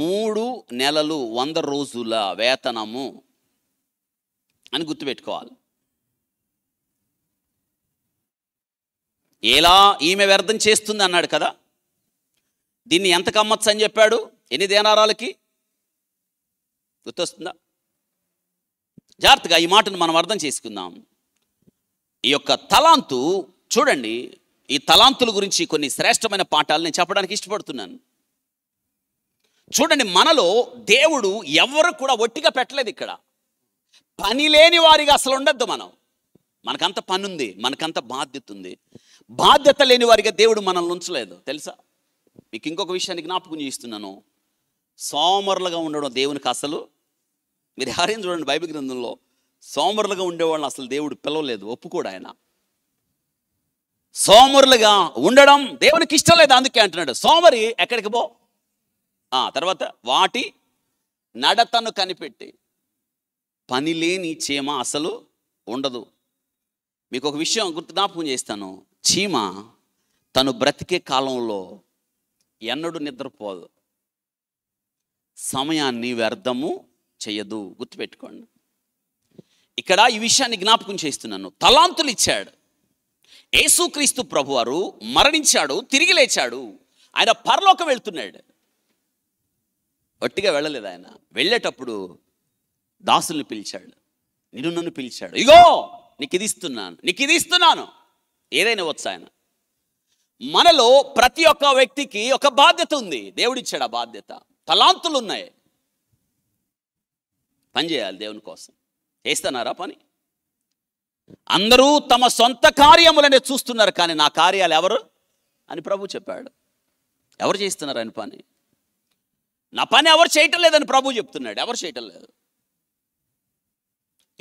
మూడు నెలలు వంద రోజుల వేతనము అని గుర్తుపెట్టుకోవాలి ఎలా ఈమె వ్యర్థం చేస్తుంది అన్నాడు కదా దీన్ని ఎంతకు అమ్మచ్చు అని చెప్పాడు ఎన్ని దేనారాలకి గుర్తొస్తుందా జాగ్రత్తగా ఈ మాటను మనం అర్థం చేసుకుందాం ఈ యొక్క తలాంతు చూడండి ఈ తలాంతుల గురించి కొన్ని శ్రేష్టమైన పాఠాలు నేను చెప్పడానికి ఇష్టపడుతున్నాను చూడండి మనలో దేవుడు ఎవరు కూడా ఒట్టిగా పెట్టలేదు ఇక్కడ పని లేని వారిగా అసలు ఉండద్దు మనం మనకంత పని ఉంది మనకంత బాధ్యత ఉంది బాధ్యత లేని వారిగా దేవుడు మనల్ని ఉంచలేదు తెలుసా మీకు ఇంకొక విషయాన్ని జ్ఞాపకం చేస్తున్నాను సోమరులుగా ఉండడం దేవునికి అసలు మీరు ఎవరైనా చూడండి బైబిల్ గ్రంథంలో సోమరులుగా ఉండేవాళ్ళని అసలు దేవుడు పిలవలేదు ఒప్పుకోడు ఆయన సోమరులుగా ఉండడం దేవునికి ఇష్టం లేదు అందుకే అంటున్నాడు సోమరి ఎక్కడికి పో తర్వాత వాటి నడతను కనిపెట్టి పని లేని చీమ అసలు ఉండదు మీకు ఒక విషయం గుర్తుజ్ఞాపకం చేస్తాను చీమ తను బ్రతికే కాలంలో ఎన్నడూ నిద్రపోదు సమయాన్ని వ్యర్థము చేయదు గుర్తుపెట్టుకోండి ఇక్కడ ఈ విషయాన్ని జ్ఞాపకం చేస్తున్నాను తలాంతులు ఇచ్చాడు యేసుక్రీస్తు ప్రభువారు మరణించాడు తిరిగి లేచాడు ఆయన పరలోకం వెళ్తున్నాడు ఒట్టిగా వెళ్ళలేదు ఆయన వెళ్ళేటప్పుడు దాసుల్ని పిలిచాడు నిన్ను నన్ను పిలిచాడు ఇగో నీకు ఇది ఇస్తున్నాను నీకు ఇది ఇస్తున్నాను ఏదైనా వచ్చా ఆయన మనలో ప్రతి ఒక్క వ్యక్తికి ఒక బాధ్యత ఉంది దేవుడిచ్చాడు ఆ బాధ్యత తలాంతులు ఉన్నాయి పని చేయాలి దేవుని కోసం చేస్తున్నారా పని అందరూ తమ సొంత కార్యములనే చూస్తున్నారు కానీ నా కార్యాలు ఎవరు అని ప్రభు చెప్పాడు ఎవరు చేస్తున్నారు ఆయన పని నా పని ఎవరు చేయటం లేదని ప్రభు చెప్తున్నాడు ఎవరు చేయటం లేదు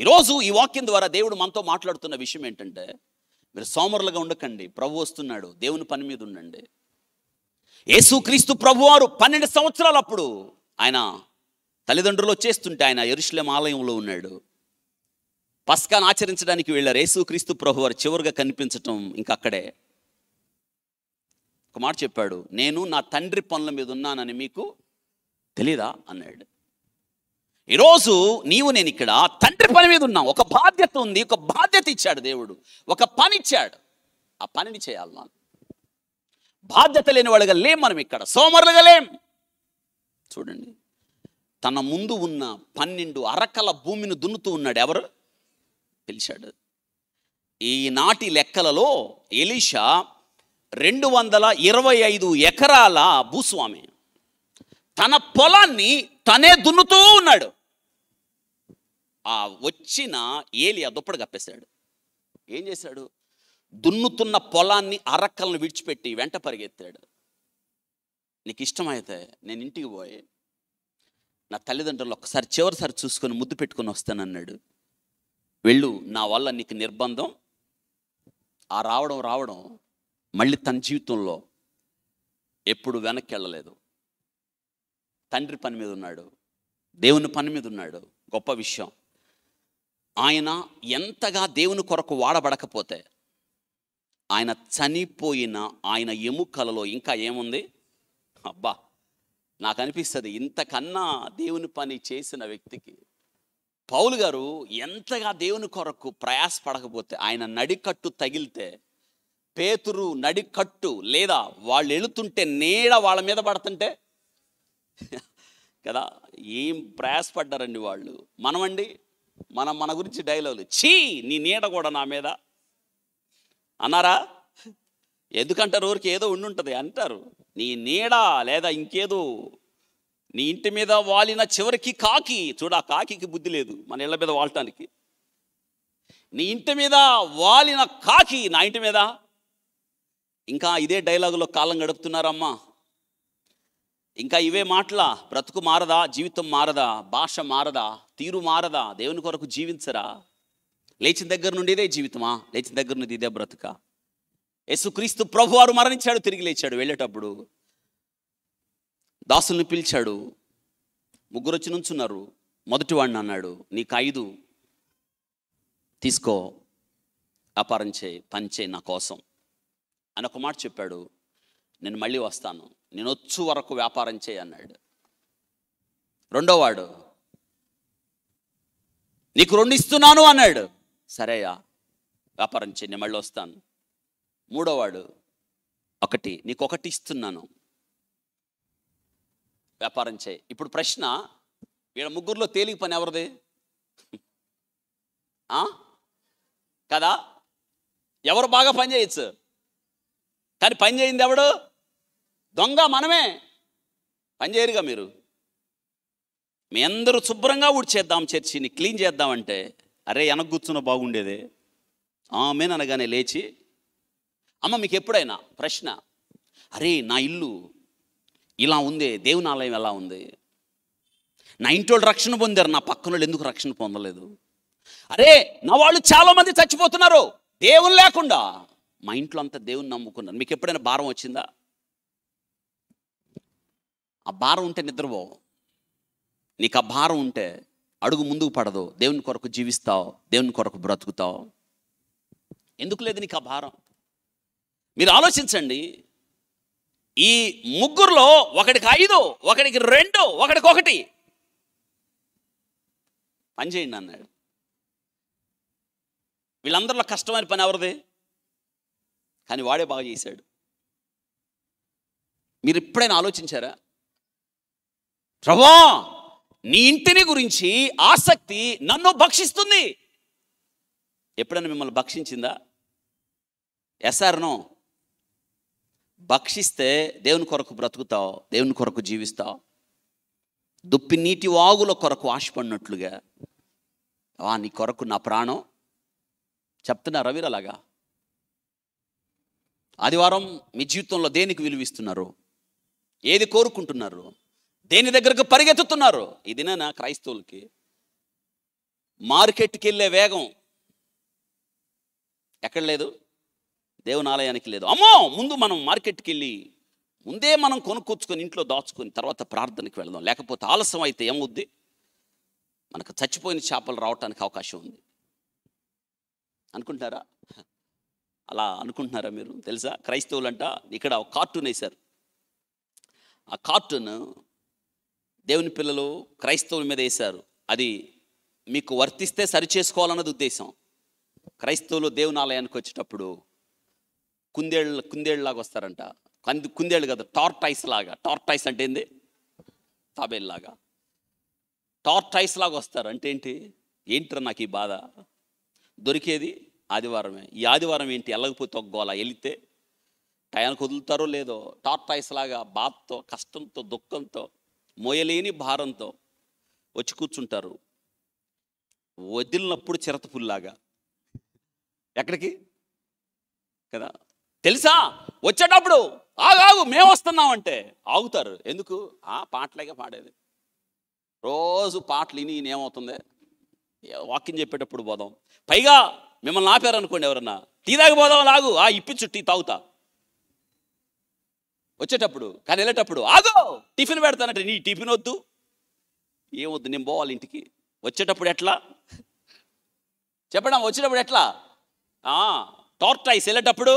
ఈరోజు ఈ వాక్యం ద్వారా దేవుడు మనతో మాట్లాడుతున్న విషయం ఏంటంటే మీరు సోమరులుగా ఉండకండి ప్రభు వస్తున్నాడు దేవుని పని మీద ఉండండి యేసుక్రీస్తు ప్రభువారు పన్నెండు సంవత్సరాలు అప్పుడు ఆయన తల్లిదండ్రులు వచ్చేస్తుంటే ఆయన ఎరుశ్లం ఆలయంలో ఉన్నాడు పస్కాన్ ఆచరించడానికి వెళ్ళారు యేసుక్రీస్తు ప్రభు వారు చివరిగా కనిపించటం ఇంకక్కడే ఒక మాట చెప్పాడు నేను నా తండ్రి పనుల మీద ఉన్నానని మీకు తెలీదా అన్నాడు ఈరోజు నీవు నేను ఇక్కడ తండ్రి పని మీద ఉన్నా ఒక బాధ్యత ఉంది ఒక బాధ్యత ఇచ్చాడు దేవుడు ఒక పని ఇచ్చాడు ఆ పనిని చేయాలి మనం బాధ్యత లేని వాళ్ళుగా లేం మనం ఇక్కడ సోమరులుగా లేం చూడండి తన ముందు ఉన్న పన్నెండు అరకల భూమిని దున్నుతూ ఉన్నాడు ఎవరు పిలిచాడు ఈనాటి లెక్కలలో ఎలీషా రెండు వందల ఇరవై ఐదు ఎకరాల భూస్వామి తన పొలాన్ని తనే దున్నుతూ ఉన్నాడు ఆ వచ్చిన ఏలియా దుప్పడు కప్పేశాడు ఏం చేశాడు దున్నుతున్న పొలాన్ని అరక్కలను విడిచిపెట్టి వెంట పరిగెత్తాడు నీకు ఇష్టమైతే నేను ఇంటికి పోయి నా తల్లిదండ్రులు ఒక్కసారి చివరిసారి చూసుకొని ముద్దు పెట్టుకుని వస్తానన్నాడు వెళ్ళు నా వల్ల నీకు నిర్బంధం ఆ రావడం రావడం మళ్ళీ తన జీవితంలో ఎప్పుడు వెనక్కి వెళ్ళలేదు తండ్రి పని మీద ఉన్నాడు దేవుని పని మీద ఉన్నాడు గొప్ప విషయం ఆయన ఎంతగా దేవుని కొరకు వాడబడకపోతే ఆయన చనిపోయిన ఆయన ఎముకలలో ఇంకా ఏముంది అబ్బా నాకు అనిపిస్తుంది ఇంతకన్నా దేవుని పని చేసిన వ్యక్తికి పౌలు గారు ఎంతగా దేవుని కొరకు ప్రయాసపడకపోతే ఆయన నడికట్టు తగిలితే పేతురు నడికట్టు లేదా వాళ్ళు వెళుతుంటే నీడ వాళ్ళ మీద పడుతుంటే కదా ఏం ప్రయాసపడ్డారండి వాళ్ళు మనమండి మనం మన గురించి డైలాగులు చీ నీ నీడ కూడా నా మీద అన్నారా ఎందుకంటారు ఊరికి ఏదో ఉండి ఉంటుంది అంటారు నీ నీడ లేదా ఇంకేదో నీ ఇంటి మీద వాలిన చివరికి కాకి చూడ కాకికి కాకి బుద్ధి లేదు మన ఇళ్ళ మీద వాళ్ళటానికి నీ ఇంటి మీద వాలిన కాకి నా ఇంటి మీద ఇంకా ఇదే డైలాగులో కాలం గడుపుతున్నారమ్మా ఇంకా ఇవే మాటలా బ్రతుకు మారదా జీవితం మారదా భాష మారదా తీరు మారదా దేవుని కొరకు జీవించరా లేచిన దగ్గర నుండి ఇదే జీవితమా లేచిన దగ్గర నుండి ఇదే బ్రతుకా యేసుక్రీస్తు ప్రభువారు మరణించాడు తిరిగి లేచాడు వెళ్ళేటప్పుడు దాసుల్ని పిలిచాడు ముగ్గురు వచ్చి నుంచున్నారు మొదటివాడిని అన్నాడు నీకు ఐదు తీసుకో వ్యాపారం చేయి పంచే నా కోసం అని ఒక మాట చెప్పాడు నేను మళ్ళీ వస్తాను నేను వచ్చు వరకు వ్యాపారం చేయి అన్నాడు రెండోవాడు నీకు రెండు ఇస్తున్నాను అన్నాడు సరేయా వ్యాపారం చేయి నేను మళ్ళీ వస్తాను మూడోవాడు ఒకటి నీకు ఒకటి ఇస్తున్నాను వ్యాపారం చేయి ఇప్పుడు ప్రశ్న వీళ్ళ ముగ్గురులో తేలిక పని ఎవరిది కదా ఎవరు బాగా పని చేయొచ్చు కానీ పని చేయింది ఎవడు దొంగ మనమే పని చేయరుగా మీరు మీ అందరూ శుభ్రంగా ఊడ్చేద్దాం చర్చిని క్లీన్ చేద్దామంటే అరే వెనక కూర్చున్న ఆమెను అనగానే లేచి అమ్మ మీకు ఎప్పుడైనా ప్రశ్న అరే నా ఇల్లు ఇలా ఉంది దేవుని ఆలయం ఎలా ఉంది నా ఇంటి రక్షణ పొందారు నా పక్కన వాళ్ళు ఎందుకు రక్షణ పొందలేదు అరే నా వాళ్ళు చాలామంది చచ్చిపోతున్నారు దేవుని లేకుండా మా ఇంట్లో అంతా దేవుని నమ్ముకున్నాను మీకు ఎప్పుడైనా భారం వచ్చిందా ఆ భారం ఉంటే నిద్రపో నీకు ఆ భారం ఉంటే అడుగు ముందుకు పడదు దేవుని కొరకు జీవిస్తావు దేవుని కొరకు బ్రతుకుతావు ఎందుకు లేదు నీకు ఆ భారం మీరు ఆలోచించండి ఈ ముగ్గురులో ఒకడికి ఐదు ఒకడికి రెండు ఒకడికి ఒకటి పని చేయండి అన్నాడు వీళ్ళందరిలో కష్టమైన పని ఎవరిది కానీ వాడే బాగా చేశాడు మీరు ఎప్పుడైనా ఆలోచించారా ప్రభా నీ ఇంటిని గురించి ఆసక్తి నన్ను భక్షిస్తుంది ఎప్పుడైనా మిమ్మల్ని భక్షించిందా ఎస్ఆర్నో భక్షిస్తే దేవుని కొరకు బ్రతుకుతావు దేవుని కొరకు జీవిస్తావు దుప్పి నీటి వాగుల కొరకు ఆశపడినట్లుగా ఆ నీ కొరకు నా ప్రాణం చెప్తున్నా రవిర్ అలాగా ఆదివారం మీ జీవితంలో దేనికి విలువిస్తున్నారు ఏది కోరుకుంటున్నారు దేని దగ్గరకు పరిగెత్తుతున్నారు నా క్రైస్తవులకి మార్కెట్కి వెళ్ళే వేగం ఎక్కడ లేదు దేవుని ఆలయానికి లేదు అమ్మో ముందు మనం మార్కెట్కి వెళ్ళి ముందే మనం కొనుక్కొచ్చుకొని ఇంట్లో దాచుకొని తర్వాత ప్రార్థనకి వెళదాం లేకపోతే ఆలస్యం అయితే ఏమవుద్ది మనకు చచ్చిపోయిన చేపలు రావటానికి అవకాశం ఉంది అనుకుంటారా అలా అనుకుంటున్నారా మీరు తెలుసా క్రైస్తవులంట ఇక్కడ ఒక కార్టూన్ వేశారు ఆ కార్టూన్ దేవుని పిల్లలు క్రైస్తవుల మీద వేశారు అది మీకు వర్తిస్తే సరిచేసుకోవాలన్నది ఉద్దేశం క్రైస్తవులు దేవుని ఆలయానికి వచ్చేటప్పుడు కుందేళ్ళ కుందేళ్ళలాగా వస్తారంట కంది కుందేళ్ళు కదా టార్టైస్ లాగా టార్టైస్ అంటే ఏంది తాబేల్లాగా టార్టైస్ లాగా వస్తారు అంటే ఏంటి ఏంట్రా నాకు ఈ బాధ దొరికేది ఆదివారమే ఈ ఆదివారం ఏంటి ఎల్లకపోతే తగ్గోలా వెళితే టయానికి వదులుతారో లేదో టార్టైస్ లాగా బాధతో కష్టంతో దుఃఖంతో మోయలేని భారంతో వచ్చి కూర్చుంటారు వదిలినప్పుడు చిరతపుల్లాగా ఎక్కడికి కదా తెలుసా వచ్చేటప్పుడు ఆగాగు మేము వస్తున్నాం అంటే ఆగుతారు ఎందుకు ఆ పాటలేగా పాడేది రోజు పాటలు విని ఏమవుతుంది వాకింగ్ చెప్పేటప్పుడు పోదాం పైగా మిమ్మల్ని అనుకోండి ఎవరన్నా టీ తాగిపోదాం లాగు ఆ ఇప్పి చుట్టి తాగుతా వచ్చేటప్పుడు కానీ వెళ్ళేటప్పుడు ఆగో టిఫిన్ పెడతానంటే నీ టిఫిన్ వద్దు ఏమొద్దు నేను పోవాలి ఇంటికి వచ్చేటప్పుడు ఎట్లా చెప్పడం వచ్చేటప్పుడు ఎట్లా రైస్ వెళ్ళేటప్పుడు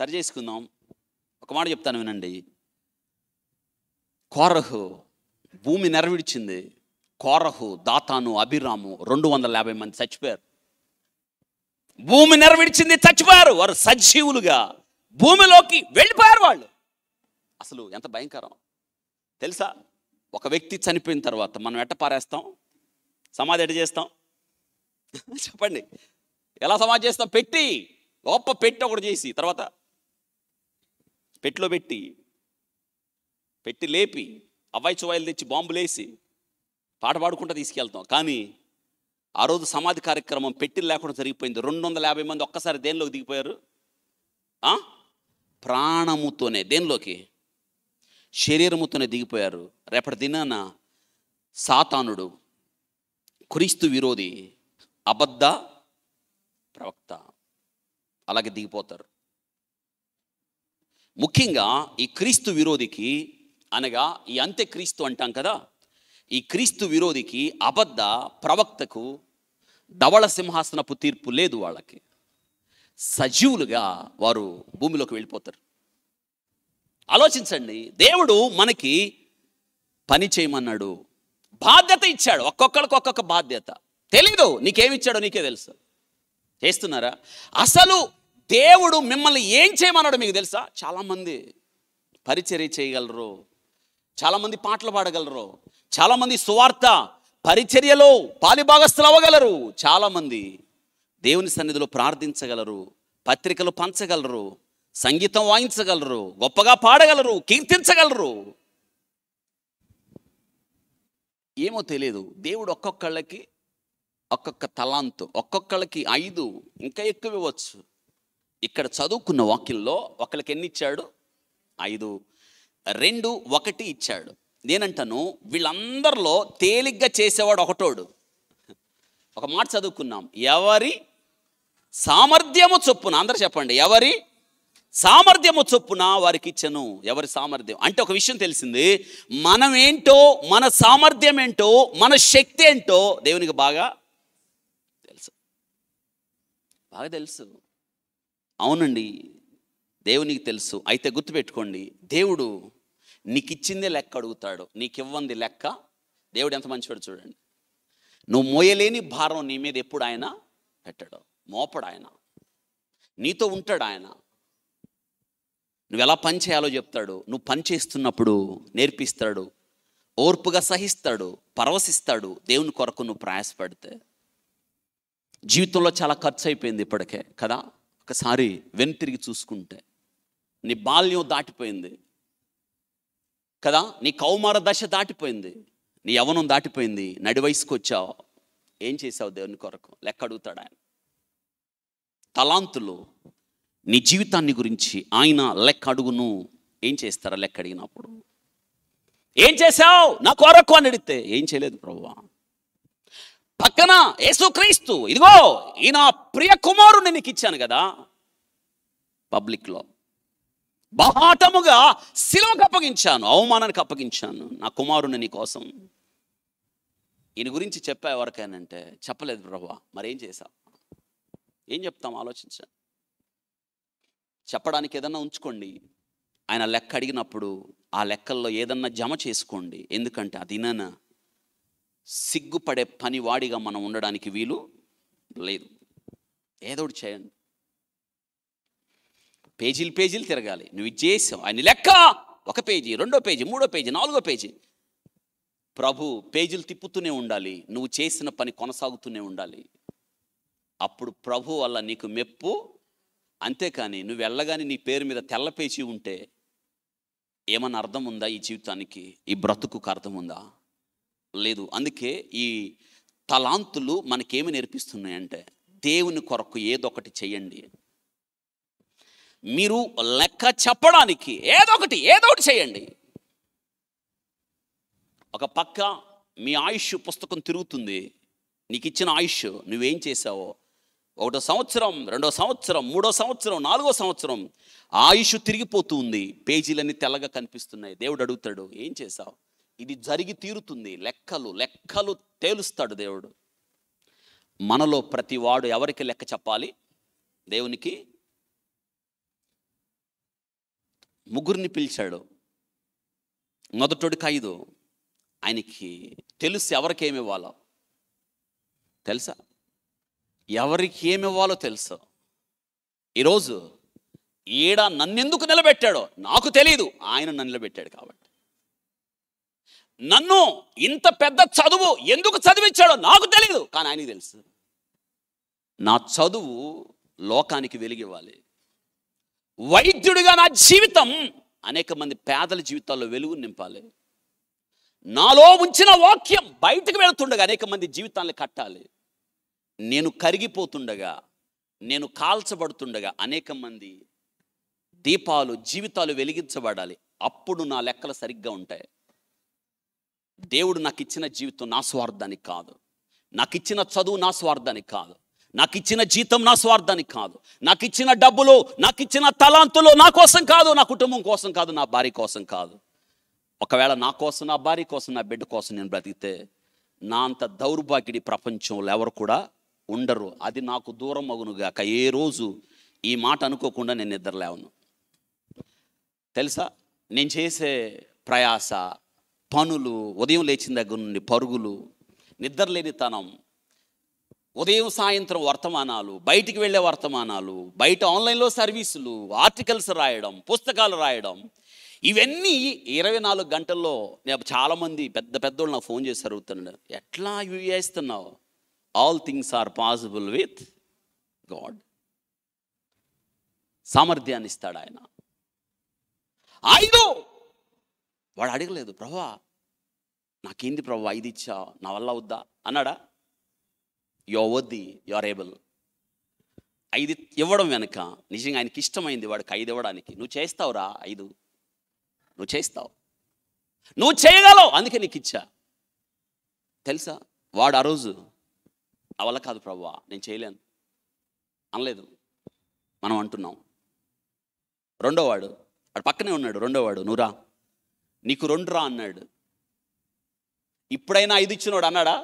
సరి చేసుకుందాం ఒక మాట చెప్తాను వినండి కోరహు భూమి నెరవేర్చింది కోరహు దాతాను అభిరాము రెండు వందల యాభై మంది చచ్చిపోయారు భూమి నెరవేర్చింది చచ్చిపోయారు వారు సజీవులుగా భూమిలోకి వెళ్ళిపోయారు వాళ్ళు అసలు ఎంత భయంకరం తెలుసా ఒక వ్యక్తి చనిపోయిన తర్వాత మనం ఎట్ట పారేస్తాం సమాధి ఎట్ట చేస్తాం చెప్పండి ఎలా సమాధి చేస్తాం పెట్టి గొప్ప పెట్టి ఒకటి చేసి తర్వాత పెట్టిలో పెట్టి పెట్టి లేపి అవ్వాయి చువాయిలు తెచ్చి బాంబులేసి పాట పాడుకుంటూ తీసుకెళ్తాం కానీ ఆ రోజు సమాధి కార్యక్రమం పెట్టి లేకుండా జరిగిపోయింది రెండు వందల యాభై మంది ఒక్కసారి దేనిలోకి దిగిపోయారు ప్రాణముతోనే దేనిలోకి శరీరముతోనే దిగిపోయారు రేపటి దినాన సాతానుడు క్రీస్తు విరోధి అబద్ధ ప్రవక్త అలాగే దిగిపోతారు ముఖ్యంగా ఈ క్రీస్తు విరోధికి అనగా ఈ అంత్యక్రీస్తు అంటాం కదా ఈ క్రీస్తు విరోధికి అబద్ధ ప్రవక్తకు ధవళ సింహాసనపు తీర్పు లేదు వాళ్ళకి సజీవులుగా వారు భూమిలోకి వెళ్ళిపోతారు ఆలోచించండి దేవుడు మనకి పని చేయమన్నాడు బాధ్యత ఇచ్చాడు ఒక్కొక్కరికి ఒక్కొక్క బాధ్యత తెలీదు నీకేమిచ్చాడో నీకే తెలుసు చేస్తున్నారా అసలు దేవుడు మిమ్మల్ని ఏం చేయమన్నాడు మీకు తెలుసా చాలామంది పరిచర్య చేయగలరు చాలామంది పాటలు పాడగలరు చాలామంది సువార్త పరిచర్యలో పాలిభాగస్తులు అవ్వగలరు చాలామంది దేవుని సన్నిధిలో ప్రార్థించగలరు పత్రికలు పంచగలరు సంగీతం వాయించగలరు గొప్పగా పాడగలరు కీర్తించగలరు ఏమో తెలియదు దేవుడు ఒక్కొక్కళ్ళకి ఒక్కొక్క తలాంతు ఒక్కొక్కళ్ళకి ఐదు ఇంకా ఎక్కువ ఇవ్వచ్చు ఇక్కడ చదువుకున్న వాక్యంలో ఒకరికి ఎన్ని ఇచ్చాడు ఐదు రెండు ఒకటి ఇచ్చాడు నేనంటాను వీళ్ళందరిలో తేలిగ్గా చేసేవాడు ఒకటోడు ఒక మాట చదువుకున్నాం ఎవరి సామర్థ్యము చొప్పున అందరు చెప్పండి ఎవరి సామర్థ్యము చొప్పున వారికి ఇచ్చను ఎవరి సామర్థ్యం అంటే ఒక విషయం తెలిసింది మనం ఏంటో మన సామర్థ్యం ఏంటో మన శక్తి ఏంటో దేవునికి బాగా తెలుసు బాగా తెలుసు అవునండి దేవునికి తెలుసు అయితే గుర్తుపెట్టుకోండి దేవుడు నీకు ఇచ్చిందే లెక్క అడుగుతాడు నీకు ఇవ్వంది లెక్క దేవుడు ఎంత మంచివాడు చూడండి నువ్వు మోయలేని భారం నీ మీద ఎప్పుడు ఆయన పెట్టాడు మోపడు ఆయన నీతో ఉంటాడు ఆయన నువ్వు ఎలా పని చేయాలో చెప్తాడు నువ్వు పని చేస్తున్నప్పుడు నేర్పిస్తాడు ఓర్పుగా సహిస్తాడు పరవశిస్తాడు దేవుని కొరకు నువ్వు ప్రయాసపడితే జీవితంలో చాలా ఖర్చు అయిపోయింది ఇప్పటికే కదా ఒక్కసారి తిరిగి చూసుకుంటే నీ బాల్యం దాటిపోయింది కదా నీ కౌమార దశ దాటిపోయింది నీ యవనం దాటిపోయింది నడి వయసుకు వచ్చావు ఏం చేసావు దేవుని కొరకు లెక్క అడుగుతాడా తలాంతులు నీ జీవితాన్ని గురించి ఆయన లెక్క అడుగును ఏం చేస్తారా లెక్క అడిగినప్పుడు ఏం చేసావు నా కొరకు అని అడిగితే ఏం చేయలేదు ప్రభువా పక్కన యేసుక్రీస్తు ఇదిగో ఈయన ప్రియ కుమారుని నీకు ఇచ్చాను కదా పబ్లిక్లో బహాటముగా శిలవకు అప్పగించాను అవమానానికి అప్పగించాను నా కుమారుని నీ కోసం ఈయన గురించి చెప్పా ఎవరికైనంటే చెప్పలేదు ప్రభా మరేం చేశావు ఏం చెప్తాం ఆలోచించ చెప్పడానికి ఏదన్నా ఉంచుకోండి ఆయన లెక్క అడిగినప్పుడు ఆ లెక్కల్లో ఏదన్నా జమ చేసుకోండి ఎందుకంటే అది సిగ్గుపడే పనివాడిగా మనం ఉండడానికి వీలు లేదు ఏదోటి చేయండి పేజీలు పేజీలు తిరగాలి నువ్వు చేసావు ఆయన లెక్క ఒక పేజీ రెండో పేజీ మూడో పేజీ నాలుగో పేజీ ప్రభు పేజీలు తిప్పుతూనే ఉండాలి నువ్వు చేసిన పని కొనసాగుతూనే ఉండాలి అప్పుడు ప్రభు వల్ల నీకు మెప్పు అంతేకాని నువ్వు వెళ్ళగానే నీ పేరు మీద తెల్ల పేజీ ఉంటే ఏమన్నా అర్థం ఉందా ఈ జీవితానికి ఈ బ్రతుకుకు అర్థం ఉందా లేదు అందుకే ఈ తలాంతులు మనకేమి నేర్పిస్తున్నాయంటే దేవుని కొరకు ఏదొకటి చేయండి మీరు లెక్క చెప్పడానికి ఏదొకటి ఏదొకటి చేయండి ఒక పక్క మీ ఆయుష్ పుస్తకం తిరుగుతుంది నీకు ఇచ్చిన ఆయుష్ నువ్వేం చేసావో ఒకటో సంవత్సరం రెండో సంవత్సరం మూడో సంవత్సరం నాలుగో సంవత్సరం ఆయుష్ తిరిగిపోతుంది పేజీలన్నీ తెల్లగా కనిపిస్తున్నాయి దేవుడు అడుగుతాడు ఏం చేశావు ఇది జరిగి తీరుతుంది లెక్కలు లెక్కలు తేలుస్తాడు దేవుడు మనలో ప్రతివాడు ఎవరికి లెక్క చెప్పాలి దేవునికి ముగ్గురిని పిలిచాడు మొదటోడికి ఐదు ఆయనకి తెలుసు ఎవరికి ఏమి ఇవ్వాలో తెలుసా ఎవరికి ఏమి ఇవ్వాలో తెలుసు ఈరోజు ఈడ నన్నెందుకు నిలబెట్టాడో నాకు తెలియదు ఆయన నన్ను నిలబెట్టాడు కాబట్టి నన్ను ఇంత పెద్ద చదువు ఎందుకు చదివించాడో నాకు తెలియదు కానీ ఆయనకి తెలుసు నా చదువు లోకానికి వెలిగివ్వాలి వైద్యుడిగా నా జీవితం అనేక మంది పేదల జీవితాల్లో వెలుగు నింపాలి నాలో ఉంచిన వాక్యం బయటకు వెళుతుండగా అనేక మంది జీవితాన్ని కట్టాలి నేను కరిగిపోతుండగా నేను కాల్చబడుతుండగా అనేక మంది దీపాలు జీవితాలు వెలిగించబడాలి అప్పుడు నా లెక్కలు సరిగ్గా ఉంటాయి దేవుడు నాకు ఇచ్చిన జీవితం నా స్వార్థానికి కాదు నాకు ఇచ్చిన చదువు నా స్వార్థానికి కాదు నాకు ఇచ్చిన జీతం నా స్వార్థానికి కాదు నాకు ఇచ్చిన డబ్బులు నాకు ఇచ్చిన తలాంతులు నా కోసం కాదు నా కుటుంబం కోసం కాదు నా భార్య కోసం కాదు ఒకవేళ నా కోసం నా భార్య కోసం నా బిడ్డ కోసం నేను బ్రతికితే నా అంత దౌర్భాగ్యుడి ప్రపంచంలో ఎవరు కూడా ఉండరు అది నాకు దూరం అగునుగాక ఏ రోజు ఈ మాట అనుకోకుండా నేను నిద్రలేవను తెలుసా నేను చేసే ప్రయాస పనులు ఉదయం లేచిన దగ్గర నుండి పరుగులు నిద్రలేనితనం ఉదయం సాయంత్రం వర్తమానాలు బయటికి వెళ్ళే వర్తమానాలు బయట ఆన్లైన్లో సర్వీసులు ఆర్టికల్స్ రాయడం పుస్తకాలు రాయడం ఇవన్నీ ఇరవై నాలుగు గంటల్లో నేను చాలామంది పెద్ద పెద్దోళ్ళు నాకు ఫోన్ చేసి అడుగుతున్నాడు ఎట్లా యూ చేస్తున్నావు all things are possible with God సామర్థ్యాన్ని ఇస్తాడు ఆయన ఐదో వాడు అడగలేదు ప్రభా నాకేంది ప్రభు ఇది ఇచ్చా నా వల్ల అవుద్దా అన్నాడా యో వద్ది యు ఆర్ ఏబుల్ ఐదు ఇవ్వడం వెనక నిజంగా ఆయనకి ఇష్టమైంది వాడికి ఐదు ఇవ్వడానికి నువ్వు చేస్తావురా ఐదు నువ్వు చేస్తావు నువ్వు చేయగలవు అందుకే నీకు ఇచ్చా తెలుసా వాడు ఆ రోజు అవల కాదు ప్రవ్వా నేను చేయలేను అనలేదు మనం అంటున్నాం రెండోవాడు వాడు పక్కనే ఉన్నాడు రెండోవాడు నువ్వురా నీకు రెండు రా అన్నాడు ఇప్పుడైనా ఐదు ఇచ్చినోడు అన్నాడా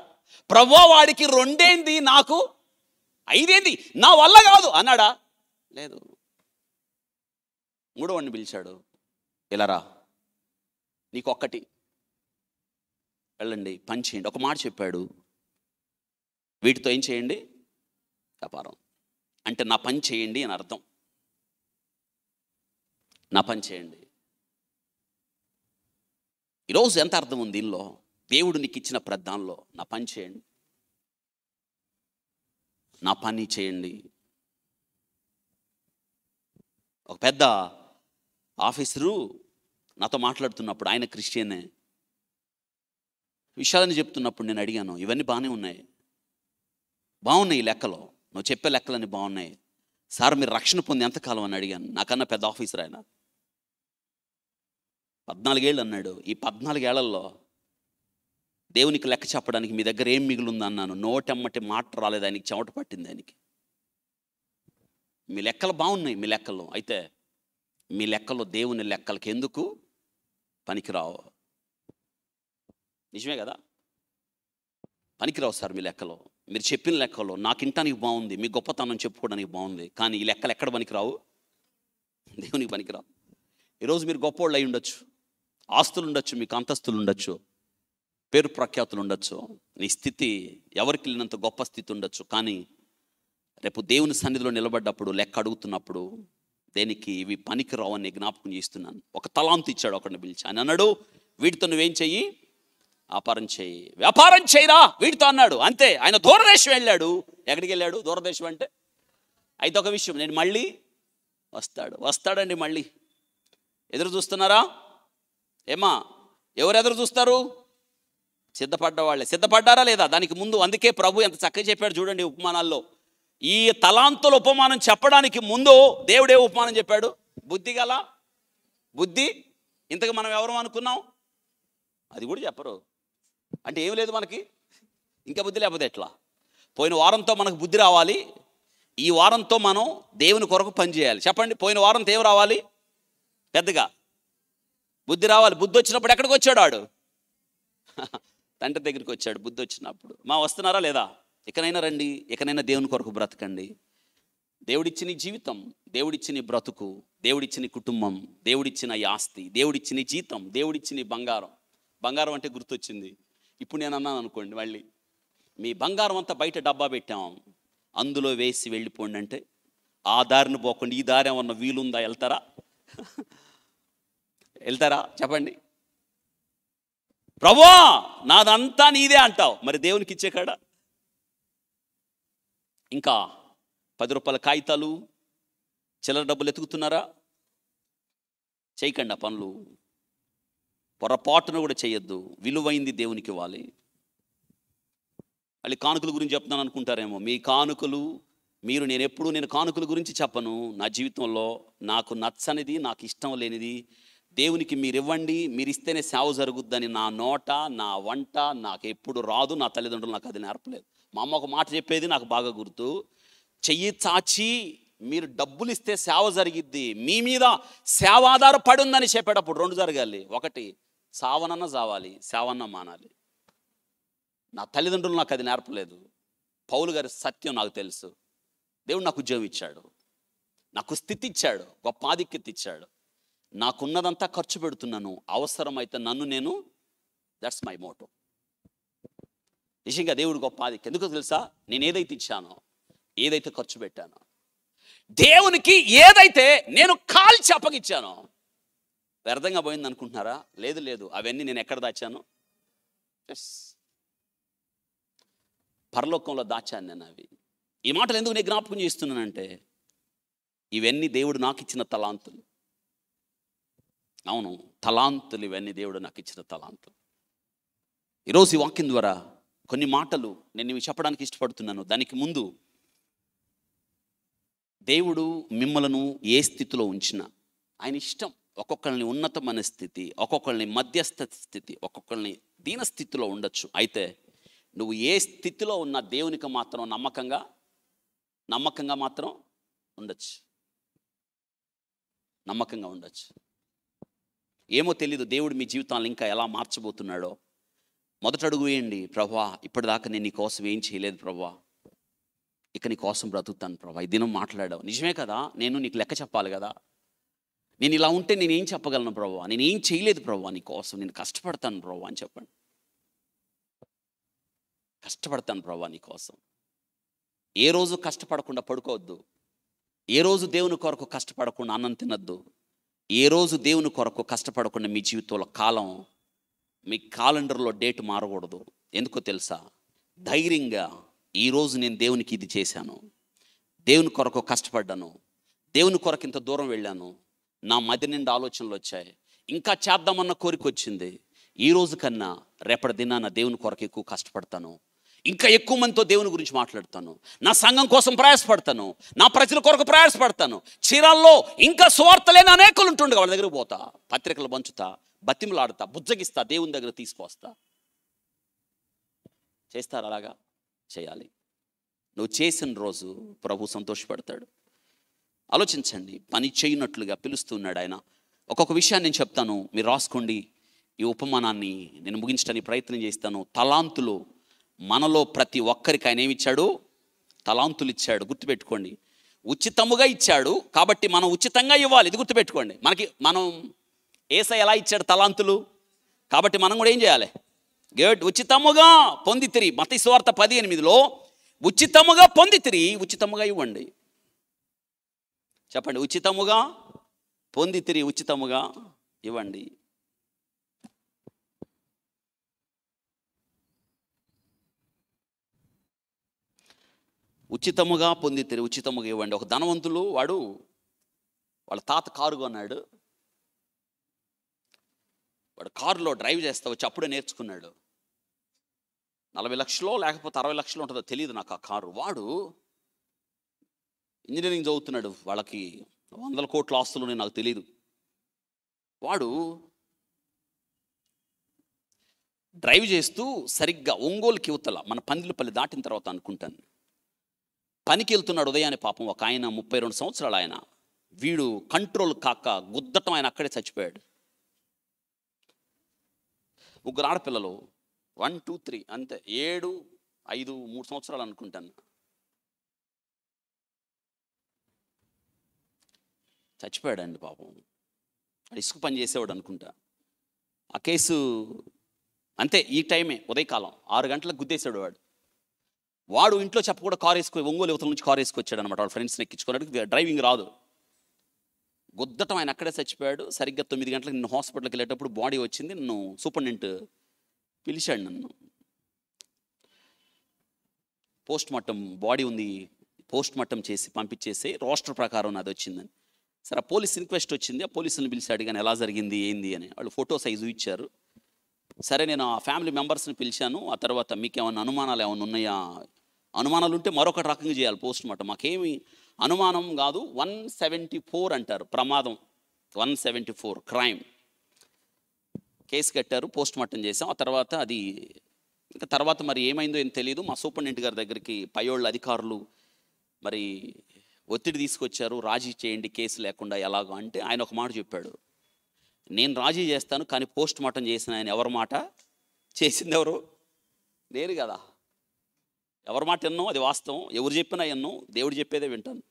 ప్రభా వాడికి రెండేంది నాకు ఐదేంది నా వల్ల కాదు అన్నాడా లేదు మూడో వాడిని పిలిచాడు ఇలారా నీకు ఒక్కటి వెళ్ళండి పని చేయండి ఒక మాట చెప్పాడు వీటితో ఏం చేయండి వ్యాపారం అంటే నా పని చేయండి అని అర్థం నా పని చేయండి ఈరోజు ఎంత అర్థం ఉంది దీనిలో దేవుడు నీకు ఇచ్చిన ప్రధానంలో నా పని చేయండి నా పని చేయండి ఒక పెద్ద ఆఫీసరు నాతో మాట్లాడుతున్నప్పుడు ఆయన క్రిస్టియనే విషయాలని చెప్తున్నప్పుడు నేను అడిగాను ఇవన్నీ బాగానే ఉన్నాయి బాగున్నాయి ఈ లెక్కలో నువ్వు చెప్పే లెక్కలన్నీ బాగున్నాయి సార్ మీరు రక్షణ పొంది ఎంతకాలం అని అడిగాను నాకన్నా పెద్ద ఆఫీసర్ ఆయన పద్నాలుగేళ్ళు అన్నాడు ఈ పద్నాలుగేళ్లలో దేవునికి లెక్క చెప్పడానికి మీ దగ్గర ఏం మిగులుంది అన్నాను నోటెమ్మటి మాట రాలేదు ఆయనకి చెమట పట్టింది ఆయనకి మీ లెక్కలు బాగున్నాయి మీ లెక్కలు అయితే మీ లెక్కలో దేవుని లెక్కలకి ఎందుకు పనికిరావు నిజమే కదా పనికిరావు సార్ మీ లెక్కలో మీరు చెప్పిన లెక్కలో నాకు ఇంటానికి బాగుంది మీ గొప్పతనం చెప్పుకోవడానికి బాగుంది కానీ ఈ లెక్కలు ఎక్కడ పనికిరావు దేవునికి పనికిరావు ఈరోజు మీరు గొప్పవాళ్ళు అయి ఉండొచ్చు ఆస్తులు ఉండొచ్చు మీకు అంతస్తులు ఉండొచ్చు పేరు ప్రఖ్యాతులు ఉండొచ్చు నీ స్థితి ఎవరికి వెళ్ళినంత గొప్ప స్థితి ఉండొచ్చు కానీ రేపు దేవుని సన్నిధిలో నిలబడ్డప్పుడు లెక్క అడుగుతున్నప్పుడు దేనికి ఇవి పనికిరావని జ్ఞాపకం చేస్తున్నాను ఒక తలాంతి ఇచ్చాడు ఒకరిని పిలిచి ఆయన అన్నాడు వీటితో నువ్వేం చెయ్యి వ్యాపారం చేయి వ్యాపారం చేయరా వీటితో అన్నాడు అంతే ఆయన దూరదేశం వెళ్ళాడు ఎక్కడికి వెళ్ళాడు దూరదేశం అంటే అయితే ఒక విషయం నేను మళ్ళీ వస్తాడు వస్తాడండి మళ్ళీ ఎదురు చూస్తున్నారా ఏమా ఎవరు ఎదురు చూస్తారు సిద్ధపడ్డ వాళ్ళే సిద్ధపడ్డారా లేదా దానికి ముందు అందుకే ప్రభు ఎంత చక్కగా చెప్పాడు చూడండి ఉపమానాల్లో ఈ తలాంతుల ఉపమానం చెప్పడానికి ముందు దేవుడే ఉపమానం చెప్పాడు బుద్ధి గల బుద్ధి ఇంతకు మనం ఎవరు అనుకున్నాం అది కూడా చెప్పరు అంటే ఏం లేదు మనకి ఇంకా బుద్ధి లేకపోతే ఎట్లా పోయిన వారంతో మనకు బుద్ధి రావాలి ఈ వారంతో మనం దేవుని కొరకు పనిచేయాలి చెప్పండి పోయిన వారంతో ఏం రావాలి పెద్దగా బుద్ధి రావాలి బుద్ధి వచ్చినప్పుడు ఎక్కడికి వచ్చాడు ఆడు [LAUGHS] తండ్రి దగ్గరికి వచ్చాడు బుద్ధి వచ్చినప్పుడు మా వస్తున్నారా లేదా ఇకనైనా రండి ఇకనైనా దేవుని కొరకు బ్రతకండి దేవుడిచ్చిన జీవితం దేవుడిచ్చిన బ్రతుకు దేవుడిచ్చిన కుటుంబం దేవుడిచ్చిన ఈ ఆస్తి దేవుడిచ్చిన జీతం దేవుడిచ్చిన బంగారం బంగారం అంటే గుర్తొచ్చింది ఇప్పుడు నేను అన్నాను అనుకోండి మళ్ళీ మీ బంగారం అంతా బయట డబ్బా పెట్టాం అందులో వేసి వెళ్ళిపోండి అంటే ఆ దారిని పోకుండా ఈ దారి ఏమన్నా వీలుందా వెళ్తారా [LAUGHS] వెళ్తారా చెప్పండి ప్రభా నాదంతా నీదే అంటావు మరి దేవునికి ఇచ్చే కాడ ఇంకా పది రూపాయల కాగితాలు చిల్లర డబ్బులు ఎతుకుతున్నారా చేయకండి ఆ పనులు పొరపాటును కూడా చేయొద్దు విలువైంది దేవునికి ఇవ్వాలి మళ్ళీ కానుకల గురించి చెప్తున్నాను అనుకుంటారేమో మీ కానుకలు మీరు నేను ఎప్పుడు నేను కానుకల గురించి చెప్పను నా జీవితంలో నాకు నచ్చనిది నాకు ఇష్టం లేనిది దేవునికి మీరు ఇవ్వండి మీరు ఇస్తేనే సేవ జరుగుద్దని నా నోట నా వంట నాకు ఎప్పుడు రాదు నా తల్లిదండ్రులు నాకు అది నేర్పలేదు మా అమ్మ ఒక మాట చెప్పేది నాకు బాగా గుర్తు చెయ్యి చాచి మీరు డబ్బులు ఇస్తే సేవ జరిగిద్ది మీ మీద సేవ ఆధారపడి ఉందని చెప్పేటప్పుడు రెండు జరగాలి ఒకటి సావనన్న సావాలి సేవన్న మానాలి నా తల్లిదండ్రులు నాకు అది నేర్పలేదు పౌలు గారి సత్యం నాకు తెలుసు దేవుడు నాకు ఉద్యోగం ఇచ్చాడు నాకు స్థితి ఇచ్చాడు గొప్ప ఆధిక్యత ఇచ్చాడు నాకున్నదంతా ఖర్చు పెడుతున్నాను అవసరమైతే నన్ను నేను దట్స్ మై మోటో నిజంగా దేవుడు గొప్ప అది ఎందుకో తెలుసా నేను ఏదైతే ఇచ్చానో ఏదైతే ఖర్చు పెట్టానో దేవునికి ఏదైతే నేను కాల్చి అప్పగిచ్చానో వ్యర్థంగా పోయింది అనుకుంటున్నారా లేదు లేదు అవన్నీ నేను ఎక్కడ దాచాను ఎస్ పరలోకంలో దాచాను నేను అవి ఈ మాటలు ఎందుకు నేను జ్ఞాపకం చేస్తున్నానంటే ఇవన్నీ దేవుడు నాకు ఇచ్చిన తలాంతులు అవును తలాంతులు ఇవన్నీ దేవుడు నాకు ఇచ్చిన తలాంతులు ఈరోజు ఈ వాక్యం ద్వారా కొన్ని మాటలు నేను ఇవి చెప్పడానికి ఇష్టపడుతున్నాను దానికి ముందు దేవుడు మిమ్మలను ఏ స్థితిలో ఉంచినా ఆయన ఇష్టం ఒక్కొక్కరిని ఉన్నతమైన స్థితి ఒక్కొక్కరిని మధ్యస్థ స్థితి ఒక్కొక్కరిని దీన స్థితిలో ఉండొచ్చు అయితే నువ్వు ఏ స్థితిలో ఉన్న దేవునికి మాత్రం నమ్మకంగా నమ్మకంగా మాత్రం ఉండొచ్చు నమ్మకంగా ఉండొచ్చు ఏమో తెలీదు దేవుడు మీ జీవితాన్ని ఇంకా ఎలా మార్చబోతున్నాడో మొదట అడుగు వేయండి ప్రభా ఇప్పటిదాకా నేను నీ కోసం ఏం చేయలేదు ప్రభా ఇక నీ కోసం బ్రతుకుతాను ప్రభా ఈ దినం మాట్లాడావు నిజమే కదా నేను నీకు లెక్క చెప్పాలి కదా నేను ఇలా ఉంటే నేనేం చెప్పగలను ప్రభా నేను ఏం చేయలేదు ప్రభా నీ కోసం నేను కష్టపడతాను ప్రభా అని చెప్పండి కష్టపడతాను ప్రభా నీ కోసం ఏ రోజు కష్టపడకుండా పడుకోవద్దు ఏ రోజు దేవుని కొరకు కష్టపడకుండా అన్నం తినద్దు ఏ రోజు దేవుని కొరకు కష్టపడకుండా మీ జీవితంలో కాలం మీ క్యాలెండర్లో డేట్ మారకూడదు ఎందుకో తెలుసా ధైర్యంగా ఈరోజు నేను దేవునికి ఇది చేశాను దేవుని కొరకు కష్టపడ్డాను దేవుని కొరకు ఇంత దూరం వెళ్ళాను నా మధ్య నిండా ఆలోచనలు వచ్చాయి ఇంకా చేద్దామన్న కోరిక వచ్చింది ఈ రోజు కన్నా రేపటి దినాన దేవుని కొరకు ఎక్కువ కష్టపడతాను ఇంకా ఎక్కువ మందితో దేవుని గురించి మాట్లాడతాను నా సంఘం కోసం ప్రయాసపడతాను నా ప్రజల కొరకు ప్రయాసపడతాను చీరాల్లో ఇంకా సువార్త లేని అనేకులు ఉంటుండే వాళ్ళ దగ్గర పోతా పత్రికలు పంచుతా బతిమలాడుతా బుజ్జగిస్తా దేవుని దగ్గర తీసుకొస్తా చేస్తారు అలాగా చేయాలి నువ్వు చేసిన రోజు ప్రభు సంతోషపడతాడు ఆలోచించండి పని చేయనట్లుగా పిలుస్తున్నాడు ఆయన ఒక్కొక్క విషయాన్ని నేను చెప్తాను మీరు రాసుకోండి ఈ ఉపమానాన్ని నేను ముగించడానికి ప్రయత్నం చేస్తాను తలాంతులు మనలో ప్రతి ఒక్కరికి ఆయన ఏమిచ్చాడు తలాంతులు ఇచ్చాడు గుర్తుపెట్టుకోండి ఉచితముగా ఇచ్చాడు కాబట్టి మనం ఉచితంగా ఇవ్వాలి ఇది గుర్తుపెట్టుకోండి మనకి మనం ఏస ఎలా ఇచ్చాడు తలాంతులు కాబట్టి మనం కూడా ఏం చేయాలి గేట్ ఉచితముగా పొందితిరి మత స్వార్థ పది ఎనిమిదిలో ఉచితముగా పొందితిరి ఉచితముగా ఇవ్వండి చెప్పండి ఉచితముగా పొందితిరి ఉచితముగా ఇవ్వండి ఉచితముగా పొంది ఉచితముగా ఇవ్వండి ఒక ధనవంతులు వాడు వాళ్ళ తాత కారు కొన్నాడు వాడు కారులో డ్రైవ్ చేస్తా వచ్చి అప్పుడే నేర్చుకున్నాడు నలభై లక్షలో లేకపోతే అరవై లక్షలు ఉంటుందో తెలియదు నాకు ఆ కారు వాడు ఇంజనీరింగ్ చదువుతున్నాడు వాళ్ళకి వందల కోట్ల ఆస్తులు నాకు తెలియదు వాడు డ్రైవ్ చేస్తూ సరిగ్గా ఒంగోలుకి ఇవతల మన పందిలపల్లి దాటిన తర్వాత అనుకుంటాను పనికి వెళ్తున్నాడు ఉదయాన్ని పాపం ఒక ఆయన ముప్పై రెండు సంవత్సరాలు ఆయన వీడు కంట్రోల్ కాక గుద్దటం ఆయన అక్కడే చచ్చిపోయాడు ముగ్గురు ఆడపిల్లలు వన్ టూ త్రీ అంతే ఏడు ఐదు మూడు సంవత్సరాలు అనుకుంటాను చచ్చిపోయాడండి పాపం రిస్క్ పని చేసేవాడు అనుకుంటా ఆ కేసు అంతే ఈ టైమే ఉదయకాలం ఆరు గంటలకు గుద్దేశాడు వాడు వాడు ఇంట్లో చెప్పకుండా కారు వేసుకో ఒంగోలు యువత నుంచి కారు వేసుకొచ్చాడు అనమాట వాళ్ళ ఫ్రెండ్స్ని ఎక్కించుకున్నాడు డ్రైవింగ్ రాదు గుద్దటం ఆయన అక్కడే చచ్చిపోయాడు సరిగ్గా తొమ్మిది గంటలకు నిన్ను హాస్పిటల్కి వెళ్ళేటప్పుడు బాడీ వచ్చింది నన్ను సూపరింటెండెంట్ పిలిచాడు నన్ను పోస్ట్ మార్టం బాడీ ఉంది పోస్ట్ మార్టం చేసి పంపించేసి రోస్టర్ ప్రకారం నాది వచ్చిందని సరే ఆ పోలీస్ రిక్వెస్ట్ వచ్చింది ఆ పోలీసులను పిలిచాడు కానీ ఎలా జరిగింది ఏంది అని వాళ్ళు ఫోటో సైజు ఇచ్చారు సరే నేను ఆ ఫ్యామిలీ మెంబర్స్ని పిలిచాను ఆ తర్వాత మీకు ఏమైనా అనుమానాలు ఏమైనా ఉన్నాయా అనుమానాలు ఉంటే మరొక రకంగా చేయాలి పోస్ట్ మార్టం మాకేమి అనుమానం కాదు వన్ సెవెంటీ ఫోర్ అంటారు ప్రమాదం one seventy four crime case కట్టారు పోస్ట్ మార్టం చేసాం ఆ తర్వాత అది ఇంకా తర్వాత మరి ఏమైందో ఏం తెలియదు మా సూపరింటెండెంట్ గారి దగ్గరికి పయోళ్ళ అధికారులు మరి ఒత్తిడి తీసుకొచ్చారు రాజీ చేయండి కేసు లేకుండా ఎలాగో అంటే ఆయన ఒక మాట చెప్పాడు నేను రాజీ చేస్తాను కానీ పోస్ట్ మార్టం చేసిన ఆయన ఎవరి మాట చేసింది ఎవరు నేను కదా ఎవరి మాట ఎన్నో అది వాస్తవం ఎవరు చెప్పినా ఎన్నో దేవుడు చెప్పేదే వింటాను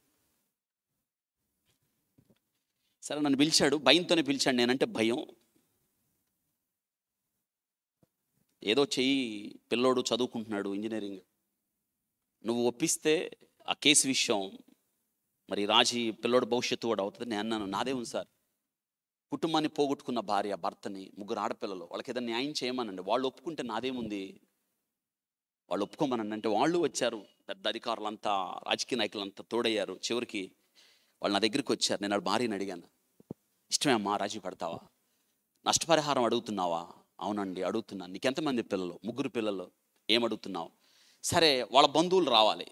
సరే నన్ను పిలిచాడు భయంతోనే పిలిచాడు నేనంటే భయం ఏదో చెయ్యి పిల్లోడు చదువుకుంటున్నాడు ఇంజనీరింగ్ నువ్వు ఒప్పిస్తే ఆ కేసు విషయం మరి రాజీ పిల్లోడు భవిష్యత్తు కూడా అవుతుంది నేను అన్నాను నాదే ఉంది సార్ కుటుంబాన్ని పోగొట్టుకున్న భార్య భర్తని ముగ్గురు ఆడపిల్లలు వాళ్ళకి ఏదైనా న్యాయం చేయమనండి వాళ్ళు ఒప్పుకుంటే నాదేముంది వాళ్ళు ఒప్పుకోమనండి అంటే వాళ్ళు వచ్చారు పెద్ద అధికారులంతా రాజకీయ నాయకులంతా తోడయ్యారు చివరికి వాళ్ళు నా దగ్గరికి వచ్చారు నేను భార్యని అడిగాను ఇష్టమే అమ్మా రాజీ పడతావా నష్టపరిహారం అడుగుతున్నావా అవునండి అడుగుతున్నాను నీకెంతమంది పిల్లలు ముగ్గురు పిల్లలు ఏమడుగుతున్నావు సరే వాళ్ళ బంధువులు రావాలి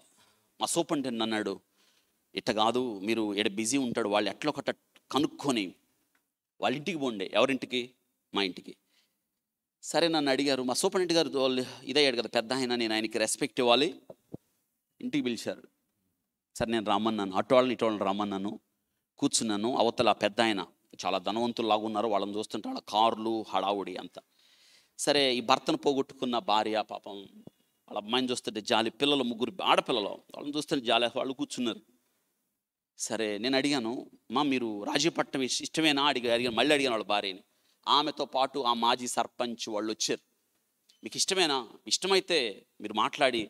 మా సూపరింటెండెంట్ అన్నాడు ఇట్ట కాదు మీరు ఎడ బిజీ ఉంటాడు వాళ్ళు ఎట్లా ఒకట కనుక్కొని వాళ్ళ ఇంటికి పోండే ఎవరింటికి మా ఇంటికి సరే నన్ను అడిగారు మా ఇంటి గారు వాళ్ళు ఇదయ్యాడు కదా పెద్ద ఆయన నేను ఆయనకి రెస్పెక్ట్ ఇవ్వాలి ఇంటికి పిలిచారు సరే నేను రమ్మన్నాను అటు వాళ్ళని ఇటు వాళ్ళని రమ్మన్నాను కూర్చున్నాను అవతల పెద్ద ఆయన చాలా ధనవంతుల్లాగా ఉన్నారు వాళ్ళని చూస్తుంటే వాళ్ళ కార్లు హడావుడి అంతా సరే ఈ భర్తను పోగొట్టుకున్న భార్య పాపం వాళ్ళ అమ్మాయిని చూస్తుంటే జాలి పిల్లలు ముగ్గురు ఆడపిల్లలు వాళ్ళని చూస్తుంటే జాలి వాళ్ళు కూర్చున్నారు సరే నేను అడిగాను మా మీరు రాజీపట్నం ఇష్టమేనా అడిగి అడిగాను మళ్ళీ అడిగాను వాళ్ళ భార్యని ఆమెతో పాటు ఆ మాజీ సర్పంచ్ వాళ్ళు వచ్చారు మీకు ఇష్టమేనా ఇష్టమైతే మీరు మాట్లాడి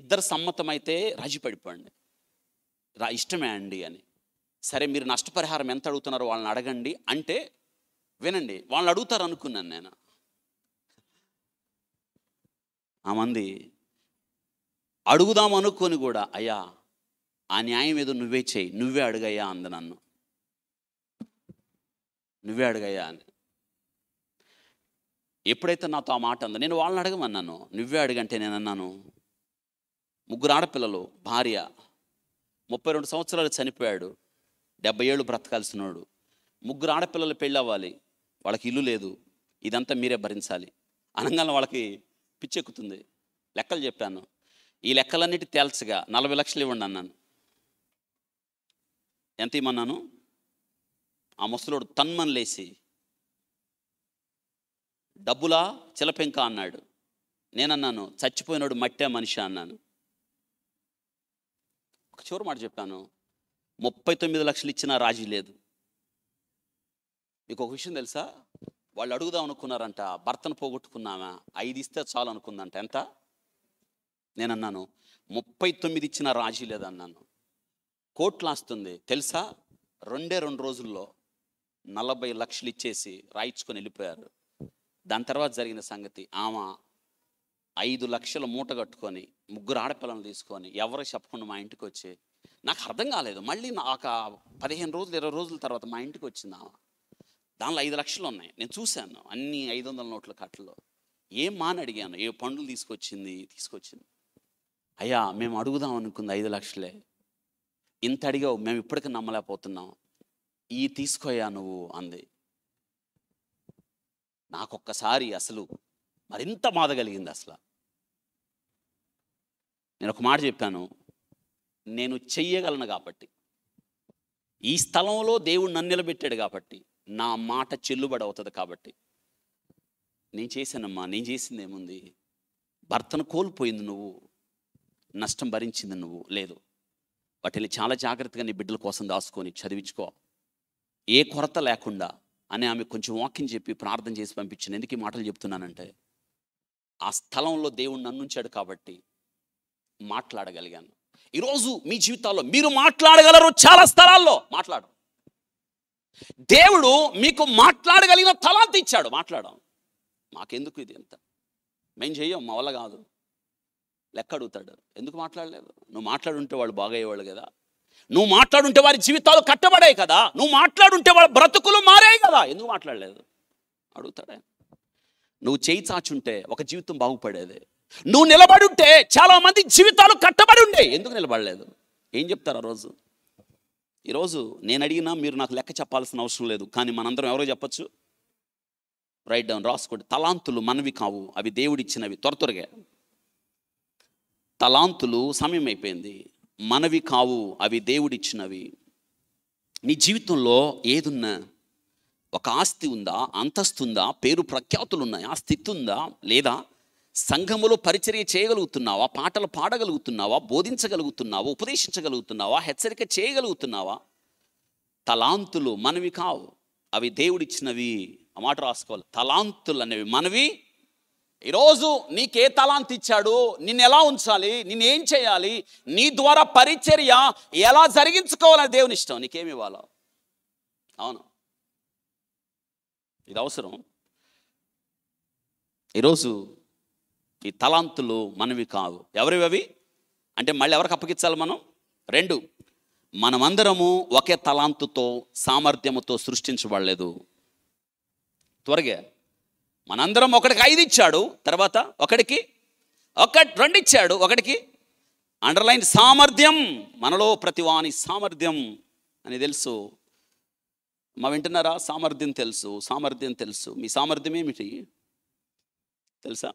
ఇద్దరు సమ్మతమైతే రాజీ పడిపోండి రా ఇష్టమే అండి అని సరే మీరు నష్టపరిహారం ఎంత అడుగుతున్నారో వాళ్ళని అడగండి అంటే వినండి వాళ్ళని అడుగుతారు అనుకున్నాను నేను ఆ మంది అడుగుదాం అనుకొని కూడా అయ్యా ఆ న్యాయం ఏదో నువ్వే చేయి నువ్వే అడుగయ్యా అంది నన్ను నువ్వే అడుగయ్యా అని ఎప్పుడైతే నాతో ఆ మాట అందో నేను వాళ్ళని అడగమన్నాను నువ్వే అడిగంటే నేను అన్నాను ముగ్గురు ఆడపిల్లలు భార్య ముప్పై రెండు సంవత్సరాలు చనిపోయాడు డెబ్బై ఏళ్ళు బ్రతకాల్సినోడు ముగ్గురు ఆడపిల్లలు పెళ్ళి అవ్వాలి వాళ్ళకి ఇల్లు లేదు ఇదంతా మీరే భరించాలి అనగానే వాళ్ళకి పిచ్చెక్కుతుంది లెక్కలు చెప్పాను ఈ లెక్కలన్నిటి తేల్చగా నలభై లక్షలు ఇవ్వండి అన్నాను ఎంత ఇమ్మన్నాను ఆ ముసలోడు తన్మన్ లేచి డబ్బులా చిలపెంక అన్నాడు నేనన్నాను చచ్చిపోయినోడు మట్టే మనిషి అన్నాను ఒక చివరి మాట చెప్పాను ముప్పై తొమ్మిది లక్షలు ఇచ్చినా రాజీ లేదు మీకు ఒక విషయం తెలుసా వాళ్ళు అడుగుదాం అనుకున్నారంట భర్తను పోగొట్టుకున్నామా ఐదు ఇస్తే చాలు అనుకుందంట ఎంత నేనన్నాను ముప్పై తొమ్మిది ఇచ్చిన రాజీ లేదన్నాను కోట్లాస్తుంది తెలుసా రెండే రెండు రోజుల్లో నలభై లక్షలు ఇచ్చేసి రాయించుకొని వెళ్ళిపోయారు దాని తర్వాత జరిగిన సంగతి ఆమె ఐదు లక్షల మూట కట్టుకొని ముగ్గురు ఆడపిల్లలు తీసుకొని ఎవరు చెప్పకుండా మా ఇంటికి వచ్చి నాకు అర్థం కాలేదు మళ్ళీ ఒక పదిహేను రోజులు ఇరవై రోజుల తర్వాత మా ఇంటికి వచ్చింది ఆమె దానిలో ఐదు లక్షలు ఉన్నాయి నేను చూశాను అన్ని ఐదు వందల నోట్ల కట్టలు ఏం మాని అడిగాను ఏ పండ్లు తీసుకొచ్చింది తీసుకొచ్చింది అయ్యా మేము అడుగుదాం అనుకుంది ఐదు లక్షలే ఇంత అడిగావు మేము ఇప్పటికీ నమ్మలేకపోతున్నాం ఈ తీసుకోయా నువ్వు అంది నాకొక్కసారి అసలు మరింత బాధ కలిగింది అసలు నేను ఒక మాట చెప్పాను నేను చెయ్యగలను కాబట్టి ఈ స్థలంలో దేవుడు నన్ను నిలబెట్టాడు కాబట్టి నా మాట చెల్లుబడి అవుతుంది కాబట్టి నేను చేశానమ్మా నేను చేసింది ఏముంది భర్తను కోల్పోయింది నువ్వు నష్టం భరించింది నువ్వు లేదు వాటిని చాలా జాగ్రత్తగా నీ బిడ్డల కోసం దాచుకొని చదివించుకో ఏ కొరత లేకుండా అని ఆమె కొంచెం వాకింగ్ చెప్పి ప్రార్థన చేసి పంపించిన ఎందుకు ఈ మాటలు చెప్తున్నానంటే ఆ స్థలంలో దేవుడు నన్నుంచాడు కాబట్టి మాట్లాడగలిగాను ఈరోజు మీ జీవితాల్లో మీరు మాట్లాడగలరు చాలా స్థలాల్లో మాట్లాడు దేవుడు మీకు మాట్లాడగలిగిన తలాంత ఇచ్చాడు మాట్లాడాం మాకెందుకు ఇది ఎంత మేం చెయ్యం మా వల్ల కాదు లెక్క అడుగుతాడు ఎందుకు మాట్లాడలేదు నువ్వు మాట్లాడుంటే వాళ్ళు బాగయ్యేవాళ్ళు కదా నువ్వు మాట్లాడుంటే వారి జీవితాలు కట్టబడాయి కదా నువ్వు మాట్లాడుంటే వాళ్ళ బ్రతుకులు మారాయి కదా ఎందుకు మాట్లాడలేదు అడుగుతాడే నువ్వు చేయి చాచుంటే ఒక జీవితం బాగుపడేది నువ్వు నిలబడుంటే మంది జీవితాలు కట్టబడి ఉండే ఎందుకు నిలబడలేదు ఏం చెప్తారు ఆ రోజు ఈరోజు నేను అడిగినా మీరు నాకు లెక్క చెప్పాల్సిన అవసరం లేదు కానీ మనందరం ఎవరో చెప్పచ్చు రైట్ డౌన్ రాసుకోండి తలాంతులు మనవి కావు అవి దేవుడిచ్చినవి త్వర త్వరగా తలాంతులు సమయం అయిపోయింది మనవి కావు అవి దేవుడిచ్చినవి నీ జీవితంలో ఏదున్నా ఒక ఆస్తి ఉందా అంతస్తు ఉందా పేరు ప్రఖ్యాతులు ఉన్నాయా స్థితి ఉందా లేదా సంఘములో పరిచర్య చేయగలుగుతున్నావా పాటలు పాడగలుగుతున్నావా బోధించగలుగుతున్నావా ఉపదేశించగలుగుతున్నావా హెచ్చరిక చేయగలుగుతున్నావా తలాంతులు మనవి కావు అవి దేవుడిచ్చినవి ఆ మాట రాసుకోవాలి తలాంతులు అనేవి మనవి ఈరోజు నీకే తలాంత్ ఇచ్చాడు నిన్ను ఎలా ఉంచాలి ఏం చేయాలి నీ ద్వారా పరిచర్య ఎలా జరిగించుకోవాలని దేవుని ఇష్టం నీకేమి ఇవ్వాలో అవును ఇది అవసరం ఈరోజు ఈ తలాంతులు మనవి కావు ఎవరివి అవి అంటే మళ్ళీ ఎవరికి అప్పగించాలి మనం రెండు మనమందరము ఒకే తలాంతుతో సామర్థ్యముతో సృష్టించబడలేదు త్వరగా మనందరం ఒకడికి ఐదు ఇచ్చాడు తర్వాత ఒకడికి ఒక రెండు ఇచ్చాడు ఒకడికి అండర్లైన్ సామర్థ్యం మనలో ప్రతివాని సామర్థ్యం అని తెలుసు మా వింటున్నారా సామర్థ్యం తెలుసు సామర్థ్యం తెలుసు మీ సామర్థ్యం ఏమిటి తెలుసా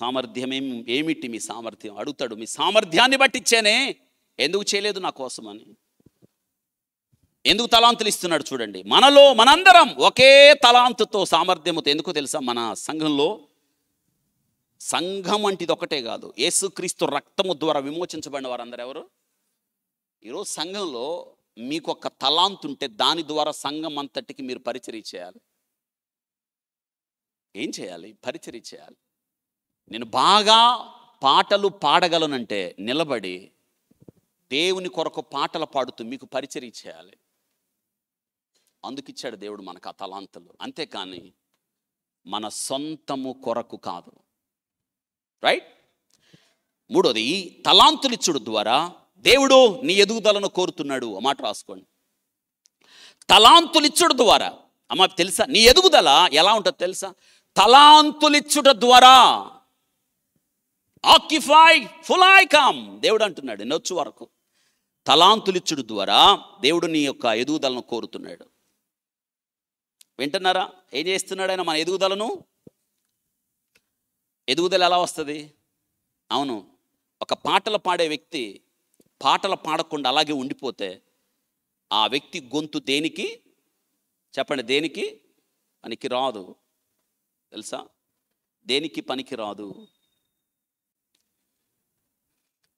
సామర్థ్యం ఏం ఏమిటి మీ సామర్థ్యం అడుగుతాడు మీ సామర్థ్యాన్ని బట్టిచ్చేనే ఎందుకు చేయలేదు నా కోసమని ఎందుకు తలాంతులు ఇస్తున్నాడు చూడండి మనలో మనందరం ఒకే తలాంతుతో సామర్థ్యముతో ఎందుకు తెలుసా మన సంఘంలో సంఘం వంటిది ఒకటే కాదు యేసుక్రీస్తు రక్తము ద్వారా విమోచించబడిన వారందరు ఎవరు ఈరోజు సంఘంలో మీకు ఒక తలాంతు ఉంటే దాని ద్వారా సంఘం అంతటికి మీరు పరిచర్య చేయాలి ఏం చేయాలి పరిచర్య చేయాలి నేను బాగా పాటలు పాడగలనంటే నిలబడి దేవుని కొరకు పాటలు పాడుతూ మీకు పరిచర్య చేయాలి అందుకిచ్చాడు దేవుడు మనకు ఆ తలాంతులు అంతేకాని మన సొంతము కొరకు కాదు రైట్ మూడోది తలాంతులు ఇచ్చుడు ద్వారా దేవుడు నీ ఎదుగుదలను కోరుతున్నాడు ఆ మాట రాసుకోండి తలాంతులిచ్చుడు ద్వారా అమ్మ తెలుసా నీ ఎదుగుదల ఎలా ఉంటుంది తెలుసా ఇచ్చుట ద్వారా ఆక్యుఫై ఫుల్ కామ్ దేవుడు అంటున్నాడు నొచ్చు వరకు తలాంతులిచ్చుడు ద్వారా దేవుడు నీ యొక్క ఎదుగుదలను కోరుతున్నాడు వింటున్నారా ఏం చేస్తున్నాడు ఆయన మన ఎదుగుదలను ఎదుగుదల ఎలా వస్తుంది అవును ఒక పాటలు పాడే వ్యక్తి పాటలు పాడకుండా అలాగే ఉండిపోతే ఆ వ్యక్తి గొంతు దేనికి చెప్పండి దేనికి పనికి రాదు తెలుసా దేనికి పనికి రాదు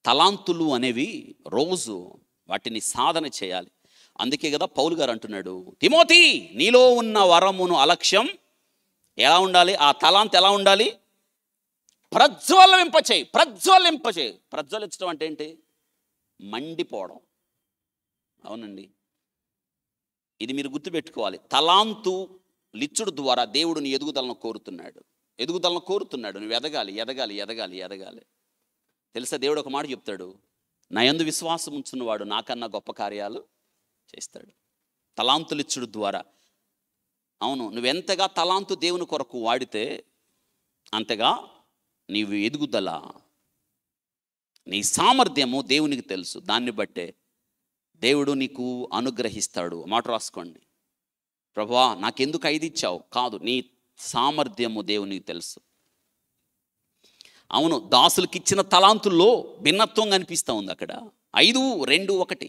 తలాంతులు అనేవి రోజు వాటిని సాధన చేయాలి అందుకే కదా పౌలు గారు అంటున్నాడు తిమోతి నీలో ఉన్న వరమును అలక్ష్యం ఎలా ఉండాలి ఆ తలాంత ఎలా ఉండాలి ప్రజ్వలింపచేయి ప్రజ్వలింపచేయి ప్రజ్వలించడం అంటే ఏంటి మండిపోవడం అవునండి ఇది మీరు గుర్తుపెట్టుకోవాలి తలాంతు లిచ్చుడు ద్వారా దేవుడిని ఎదుగుదలను కోరుతున్నాడు ఎదుగుదలను కోరుతున్నాడు నువ్వు ఎదగాలి ఎదగాలి ఎదగాలి ఎదగాలి తెలుసా దేవుడు ఒక మాట చెప్తాడు నా యందు విశ్వాసం ఉంచున్నవాడు నాకన్నా గొప్ప కార్యాలు చేస్తాడు తలాంతులిచ్చుడు ద్వారా అవును నువ్వెంతగా తలాంతు దేవుని కొరకు వాడితే అంతగా నీవు ఎదుగుదల నీ సామర్థ్యము దేవునికి తెలుసు దాన్ని బట్టే దేవుడు నీకు అనుగ్రహిస్తాడు మాట రాసుకోండి ప్రభా నాకెందుకు ఐదు ఇచ్చావు కాదు నీ సామర్థ్యము దేవునికి తెలుసు అవును దాసులకిచ్చిన ఇచ్చిన తలాంతుల్లో భిన్నత్వం కనిపిస్తూ ఉంది అక్కడ ఐదు రెండు ఒకటి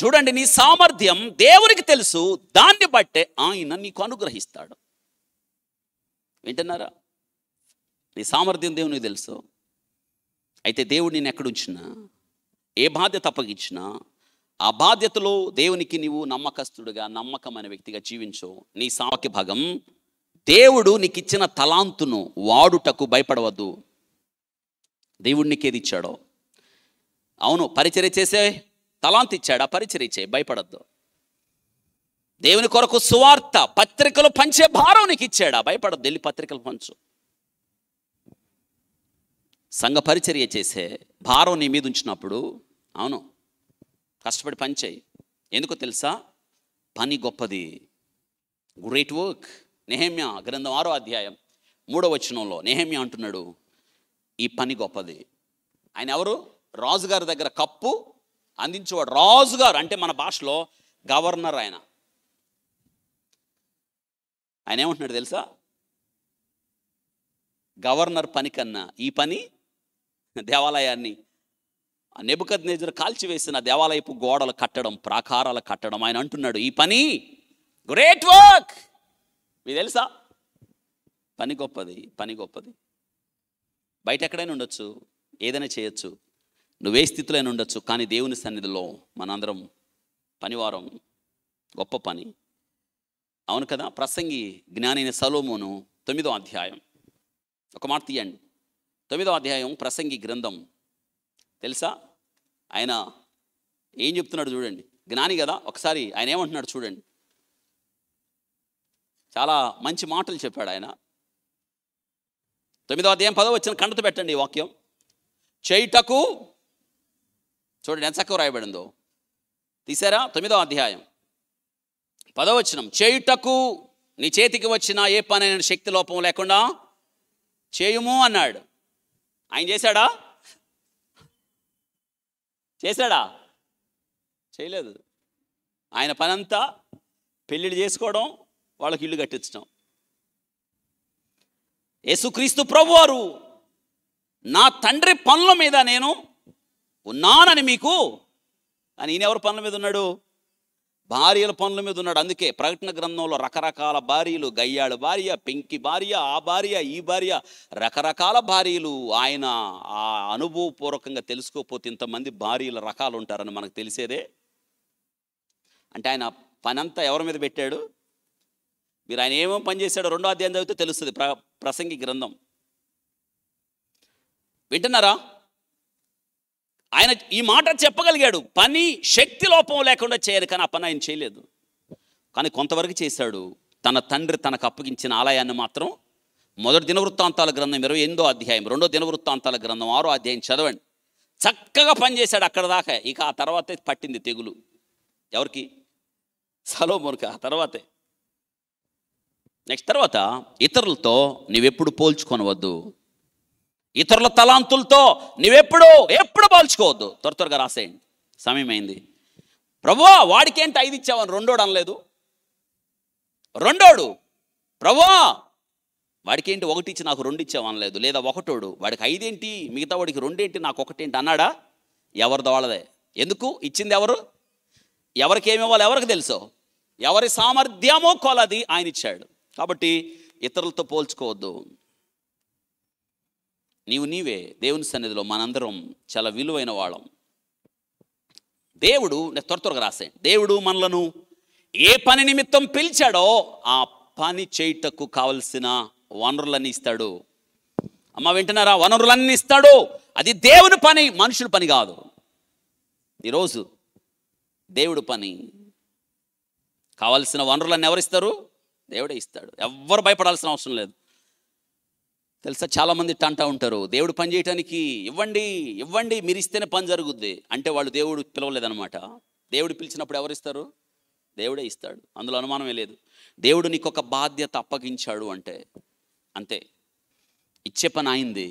చూడండి నీ సామర్థ్యం దేవునికి తెలుసు దాన్ని బట్టే ఆయన నీకు అనుగ్రహిస్తాడు వింటున్నారా నీ సామర్థ్యం దేవునికి తెలుసు అయితే దేవుడు నేను ఉంచినా ఏ బాధ్యత అప్పగించినా ఆ బాధ్యతలో దేవునికి నీవు నమ్మకస్తుడుగా నమ్మకమైన వ్యక్తిగా జీవించు నీ సామక్య భాగం దేవుడు నీకు ఇచ్చిన తలాంతును వాడుటకు భయపడవద్దు దేవుడు ఏది ఇచ్చాడో అవును పరిచర్య చేసే తలాంత్ ఇచ్చాడు ఆ పరిచయం భయపడద్దు దేవుని కొరకు సువార్త పత్రికలు పంచే భారం నీకు ఇచ్చాడా భయపడద్దు వెళ్ళి పత్రికలు పంచు సంఘ పరిచర్య చేసే భారం నీ మీద ఉంచినప్పుడు అవును కష్టపడి పనిచేయి ఎందుకో తెలుసా పని గొప్పది గ్రేట్ వర్క్ నెహమ్య గ్రంథం ఆరో అధ్యాయం మూడో వచనంలో నెహమ్య అంటున్నాడు ఈ పని గొప్పది ఆయన ఎవరు రాజుగారి దగ్గర కప్పు అందించేవాడు రాజుగారు అంటే మన భాషలో గవర్నర్ ఆయన ఆయన ఏమంటున్నాడు తెలుసా గవర్నర్ పని కన్నా ఈ పని దేవాలయాన్ని నెబుకద్ నేజర్ కాల్చివేసిన దేవాలయపు గోడలు కట్టడం ప్రాకారాలు కట్టడం ఆయన అంటున్నాడు ఈ పని గ్రేట్ వర్క్ మీకు తెలుసా పని గొప్పది పని గొప్పది బయట ఎక్కడైనా ఉండొచ్చు ఏదైనా చేయొచ్చు నువ్వే స్థితిలో ఉండొచ్చు కానీ దేవుని సన్నిధిలో మనందరం పనివారం గొప్ప పని అవును కదా ప్రసంగి జ్ఞానైన సలోమును తొమ్మిదో అధ్యాయం ఒక మాట తీయండి తొమ్మిదో అధ్యాయం ప్రసంగి గ్రంథం తెలుసా ఆయన ఏం చెప్తున్నాడు చూడండి జ్ఞాని కదా ఒకసారి ఆయన ఏమంటున్నాడు చూడండి చాలా మంచి మాటలు చెప్పాడు ఆయన తొమ్మిదో అధ్యాయం పదో వచ్చిన కండత పెట్టండి ఈ వాక్యం చేయుటకు చూడండి ఎంత చక్కగా రాయబడిందో తీసారా తొమ్మిదో అధ్యాయం పదవచనం చేయుటకు నీ చేతికి వచ్చిన ఏ పనైన శక్తి లోపం లేకుండా చేయుము అన్నాడు ఆయన చేశాడా చేశాడా చేయలేదు ఆయన పనంతా పెళ్ళిళ్ళు చేసుకోవడం వాళ్ళకి ఇల్లు కట్టించడం యేసుక్రీస్తు ప్రభువారు నా తండ్రి పనుల మీద నేను ఉన్నానని మీకు కానీ ఈయనెవరు పనుల మీద ఉన్నాడు భార్యల పనుల మీద ఉన్నాడు అందుకే ప్రకటన గ్రంథంలో రకరకాల భార్యలు గయ్యాడు భార్య పెంకి భార్య ఆ భార్య ఈ భార్య రకరకాల భార్యలు ఆయన ఆ అనుభవపూర్వకంగా తెలుసుకోకపోతే ఇంతమంది భార్యల రకాలు ఉంటారని మనకు తెలిసేదే అంటే ఆయన పనంతా ఎవరి మీద పెట్టాడు మీరు ఆయన ఏమేమి పని రెండో అధ్యాయం చదివితే తెలుస్తుంది ప్ర ప్రసంగి గ్రంథం వింటున్నారా ఆయన ఈ మాట చెప్పగలిగాడు పని శక్తి లోపం లేకుండా చేయాలి కానీ ఆ పని ఆయన చేయలేదు కానీ కొంతవరకు చేశాడు తన తండ్రి తనకు అప్పగించిన ఆలయాన్ని మాత్రం మొదటి దినవృత్తాంతాల గ్రంథం ఇరవై ఎనిమిదో అధ్యాయం రెండో దినవృత్తాంతాల గ్రంథం ఆరో అధ్యాయం చదవండి చక్కగా పనిచేశాడు అక్కడ దాకా ఇక ఆ తర్వాతే పట్టింది తెగులు ఎవరికి సలోమోనికి ఆ తర్వాతే నెక్స్ట్ తర్వాత ఇతరులతో నీవెప్పుడు పోల్చుకొనవద్దు ఇతరుల తలాంతులతో నువ్వెప్పుడు ఎప్పుడు పోల్చుకోవద్దు త్వర త్వరగా రాసేయండి సమయమైంది ప్రభువా వాడికేంటి ఐదు ఇచ్చావని రెండోడు అనలేదు రెండోడు ప్రభువా వాడికేంటి ఒకటి ఇచ్చి నాకు రెండు ఇచ్చావు అనలేదు లేదా ఒకటోడు వాడికి ఐదేంటి మిగతా వాడికి రెండేంటి నాకు ఒకటేంటి అన్నాడా ఎవరిదో వాళ్ళదే ఎందుకు ఇచ్చింది ఎవరు ఎవరికి ఏమి ఇవ్వాలి ఎవరికి తెలుసో ఎవరి సామర్థ్యమో కొలది ఆయన ఇచ్చాడు కాబట్టి ఇతరులతో పోల్చుకోవద్దు నీవు నీవే దేవుని సన్నిధిలో మనందరం చాలా విలువైన వాళ్ళం దేవుడు నేను త్వర త్వరగా రాసే దేవుడు మనలను ఏ పని నిమిత్తం పిలిచాడో ఆ పని చేయుటకు కావలసిన వనరులన్నీ ఇస్తాడు అమ్మ వింటున్నారా వనరులన్నీ ఇస్తాడు అది దేవుని పని మనుషుల పని కాదు ఈరోజు దేవుడు పని కావలసిన వనరులన్నీ ఎవరిస్తారు దేవుడే ఇస్తాడు ఎవ్వరు భయపడాల్సిన అవసరం లేదు తెలుసా చాలామంది టంటా ఉంటారు దేవుడు పని చేయటానికి ఇవ్వండి ఇవ్వండి మీరు ఇస్తేనే పని జరుగుద్ది అంటే వాళ్ళు దేవుడు పిలవలేదనమాట దేవుడు పిలిచినప్పుడు ఎవరు ఇస్తారు దేవుడే ఇస్తాడు అందులో అనుమానమే లేదు దేవుడు నీకు ఒక బాధ్యత అప్పగించాడు అంటే అంతే ఇచ్చే పని ఆయింది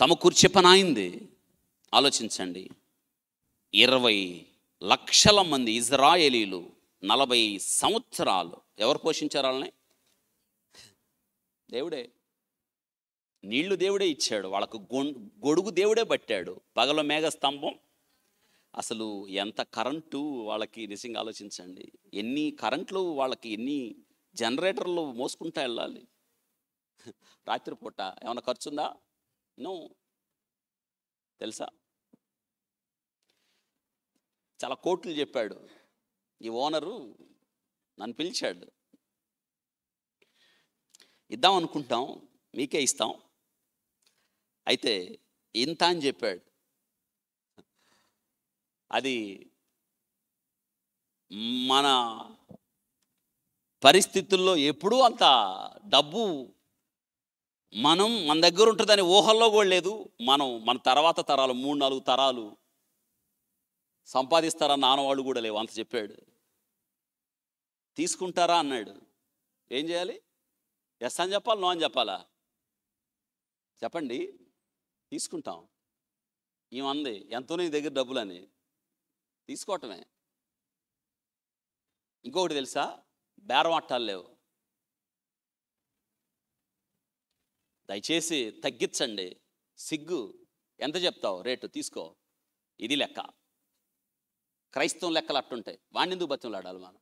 సమకూర్చే పని ఆయింది ఆలోచించండి ఇరవై లక్షల మంది ఇజ్రాయేలీలు నలభై సంవత్సరాలు ఎవరు పోషించారు వాళ్ళని దేవుడే నీళ్లు దేవుడే ఇచ్చాడు వాళ్ళకు గొడుగు దేవుడే పట్టాడు పగల మేఘ స్తంభం అసలు ఎంత కరెంటు వాళ్ళకి నిజంగా ఆలోచించండి ఎన్ని కరెంట్లు వాళ్ళకి ఎన్ని జనరేటర్లు మోసుకుంటా వెళ్ళాలి రాత్రిపూట ఏమైనా ఖర్చు ఉందా నో తెలుసా చాలా కోట్లు చెప్పాడు ఈ ఓనరు నన్ను పిలిచాడు ఇద్దాం అనుకుంటాం మీకే ఇస్తాం అయితే ఇంత అని చెప్పాడు అది మన పరిస్థితుల్లో ఎప్పుడూ అంత డబ్బు మనం మన దగ్గర ఉంటుందని ఊహల్లో కూడా లేదు మనం మన తర్వాత తరాలు మూడు నాలుగు తరాలు సంపాదిస్తారా నాన్నవాళ్ళు కూడా లేవు అంత చెప్పాడు తీసుకుంటారా అన్నాడు ఏం చేయాలి ఎస్ అని చెప్పాలి నో అని చెప్పాలా చెప్పండి తీసుకుంటాం ఈమె అంది ఎంతో నీ దగ్గర డబ్బులని తీసుకోవటమే ఇంకొకటి తెలుసా బేరమట్టాలు లేవు దయచేసి తగ్గించండి సిగ్గు ఎంత చెప్తావు రేటు తీసుకో ఇది లెక్క క్రైస్తవం లెక్కలు అట్టుంటాయి వాణ్ణి ఎందుకు బతిమలాడాలి మనం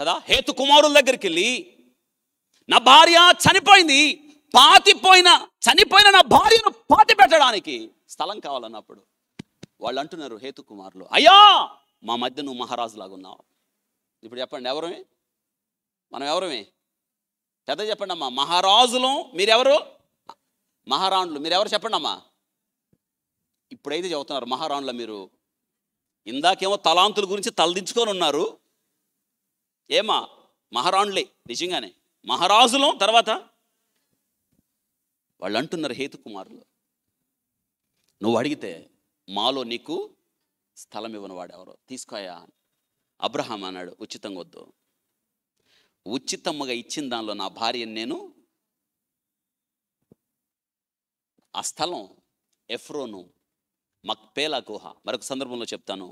కదా హేతు కుమారుల దగ్గరికి వెళ్ళి నా భార్య చనిపోయింది పాతిపోయిన చనిపోయిన నా భార్యను పాతి పెట్టడానికి స్థలం కావాలన్నప్పుడు వాళ్ళు అంటున్నారు హేతుకుమారులు అయ్యా మా మధ్య నువ్వు మహారాజులాగా ఉన్నావు ఇప్పుడు చెప్పండి ఎవరమే మనం ఎవరమే పెద్ద చెప్పండి అమ్మా మహారాజులు మీరెవరు మహారాణులు మీరెవరు చెప్పండి అమ్మా ఇప్పుడైతే చదువుతున్నారు మహారాణుల మీరు ఇందాకేమో తలాంతుల గురించి తలదించుకొని ఉన్నారు ఏమా మహారాణులే నిజంగానే మహారాజులం తర్వాత వాళ్ళు అంటున్నారు హేతుకుమారులు నువ్వు అడిగితే మాలో నీకు స్థలం ఇవ్వనవాడు ఎవరో తీసుకోయా అబ్రహాం అన్నాడు ఉచితంగా వద్దు ఉచితముగా ఇచ్చిన దానిలో నా భార్యని నేను ఆ స్థలం ఎఫ్రోను పేలా గుహ మరొక సందర్భంలో చెప్తాను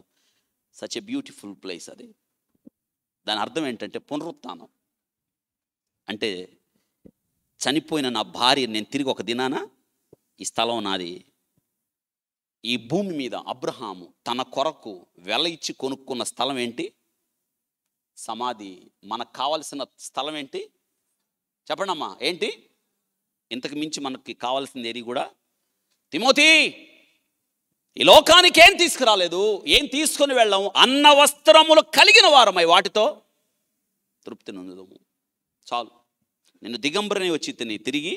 సచ్ ఎ బ్యూటిఫుల్ ప్లేస్ అది దాని అర్థం ఏంటంటే పునరుత్నం అంటే చనిపోయిన నా భార్య నేను తిరిగి ఒక దినాన ఈ స్థలం నాది ఈ భూమి మీద అబ్రహాము తన కొరకు వెల ఇచ్చి కొనుక్కున్న స్థలం ఏంటి సమాధి మనకు కావలసిన స్థలం ఏంటి చెప్పండమ్మా ఏంటి ఇంతకు మించి మనకి కావాల్సింది ఏది కూడా తిమోతి ఈ లోకానికి ఏం తీసుకురాలేదు ఏం తీసుకొని వెళ్ళాము అన్న వస్త్రములు కలిగిన వారమై వాటితో తృప్తి నొందుదాము చాలు నేను దిగంబరనే వచ్చి తిని తిరిగి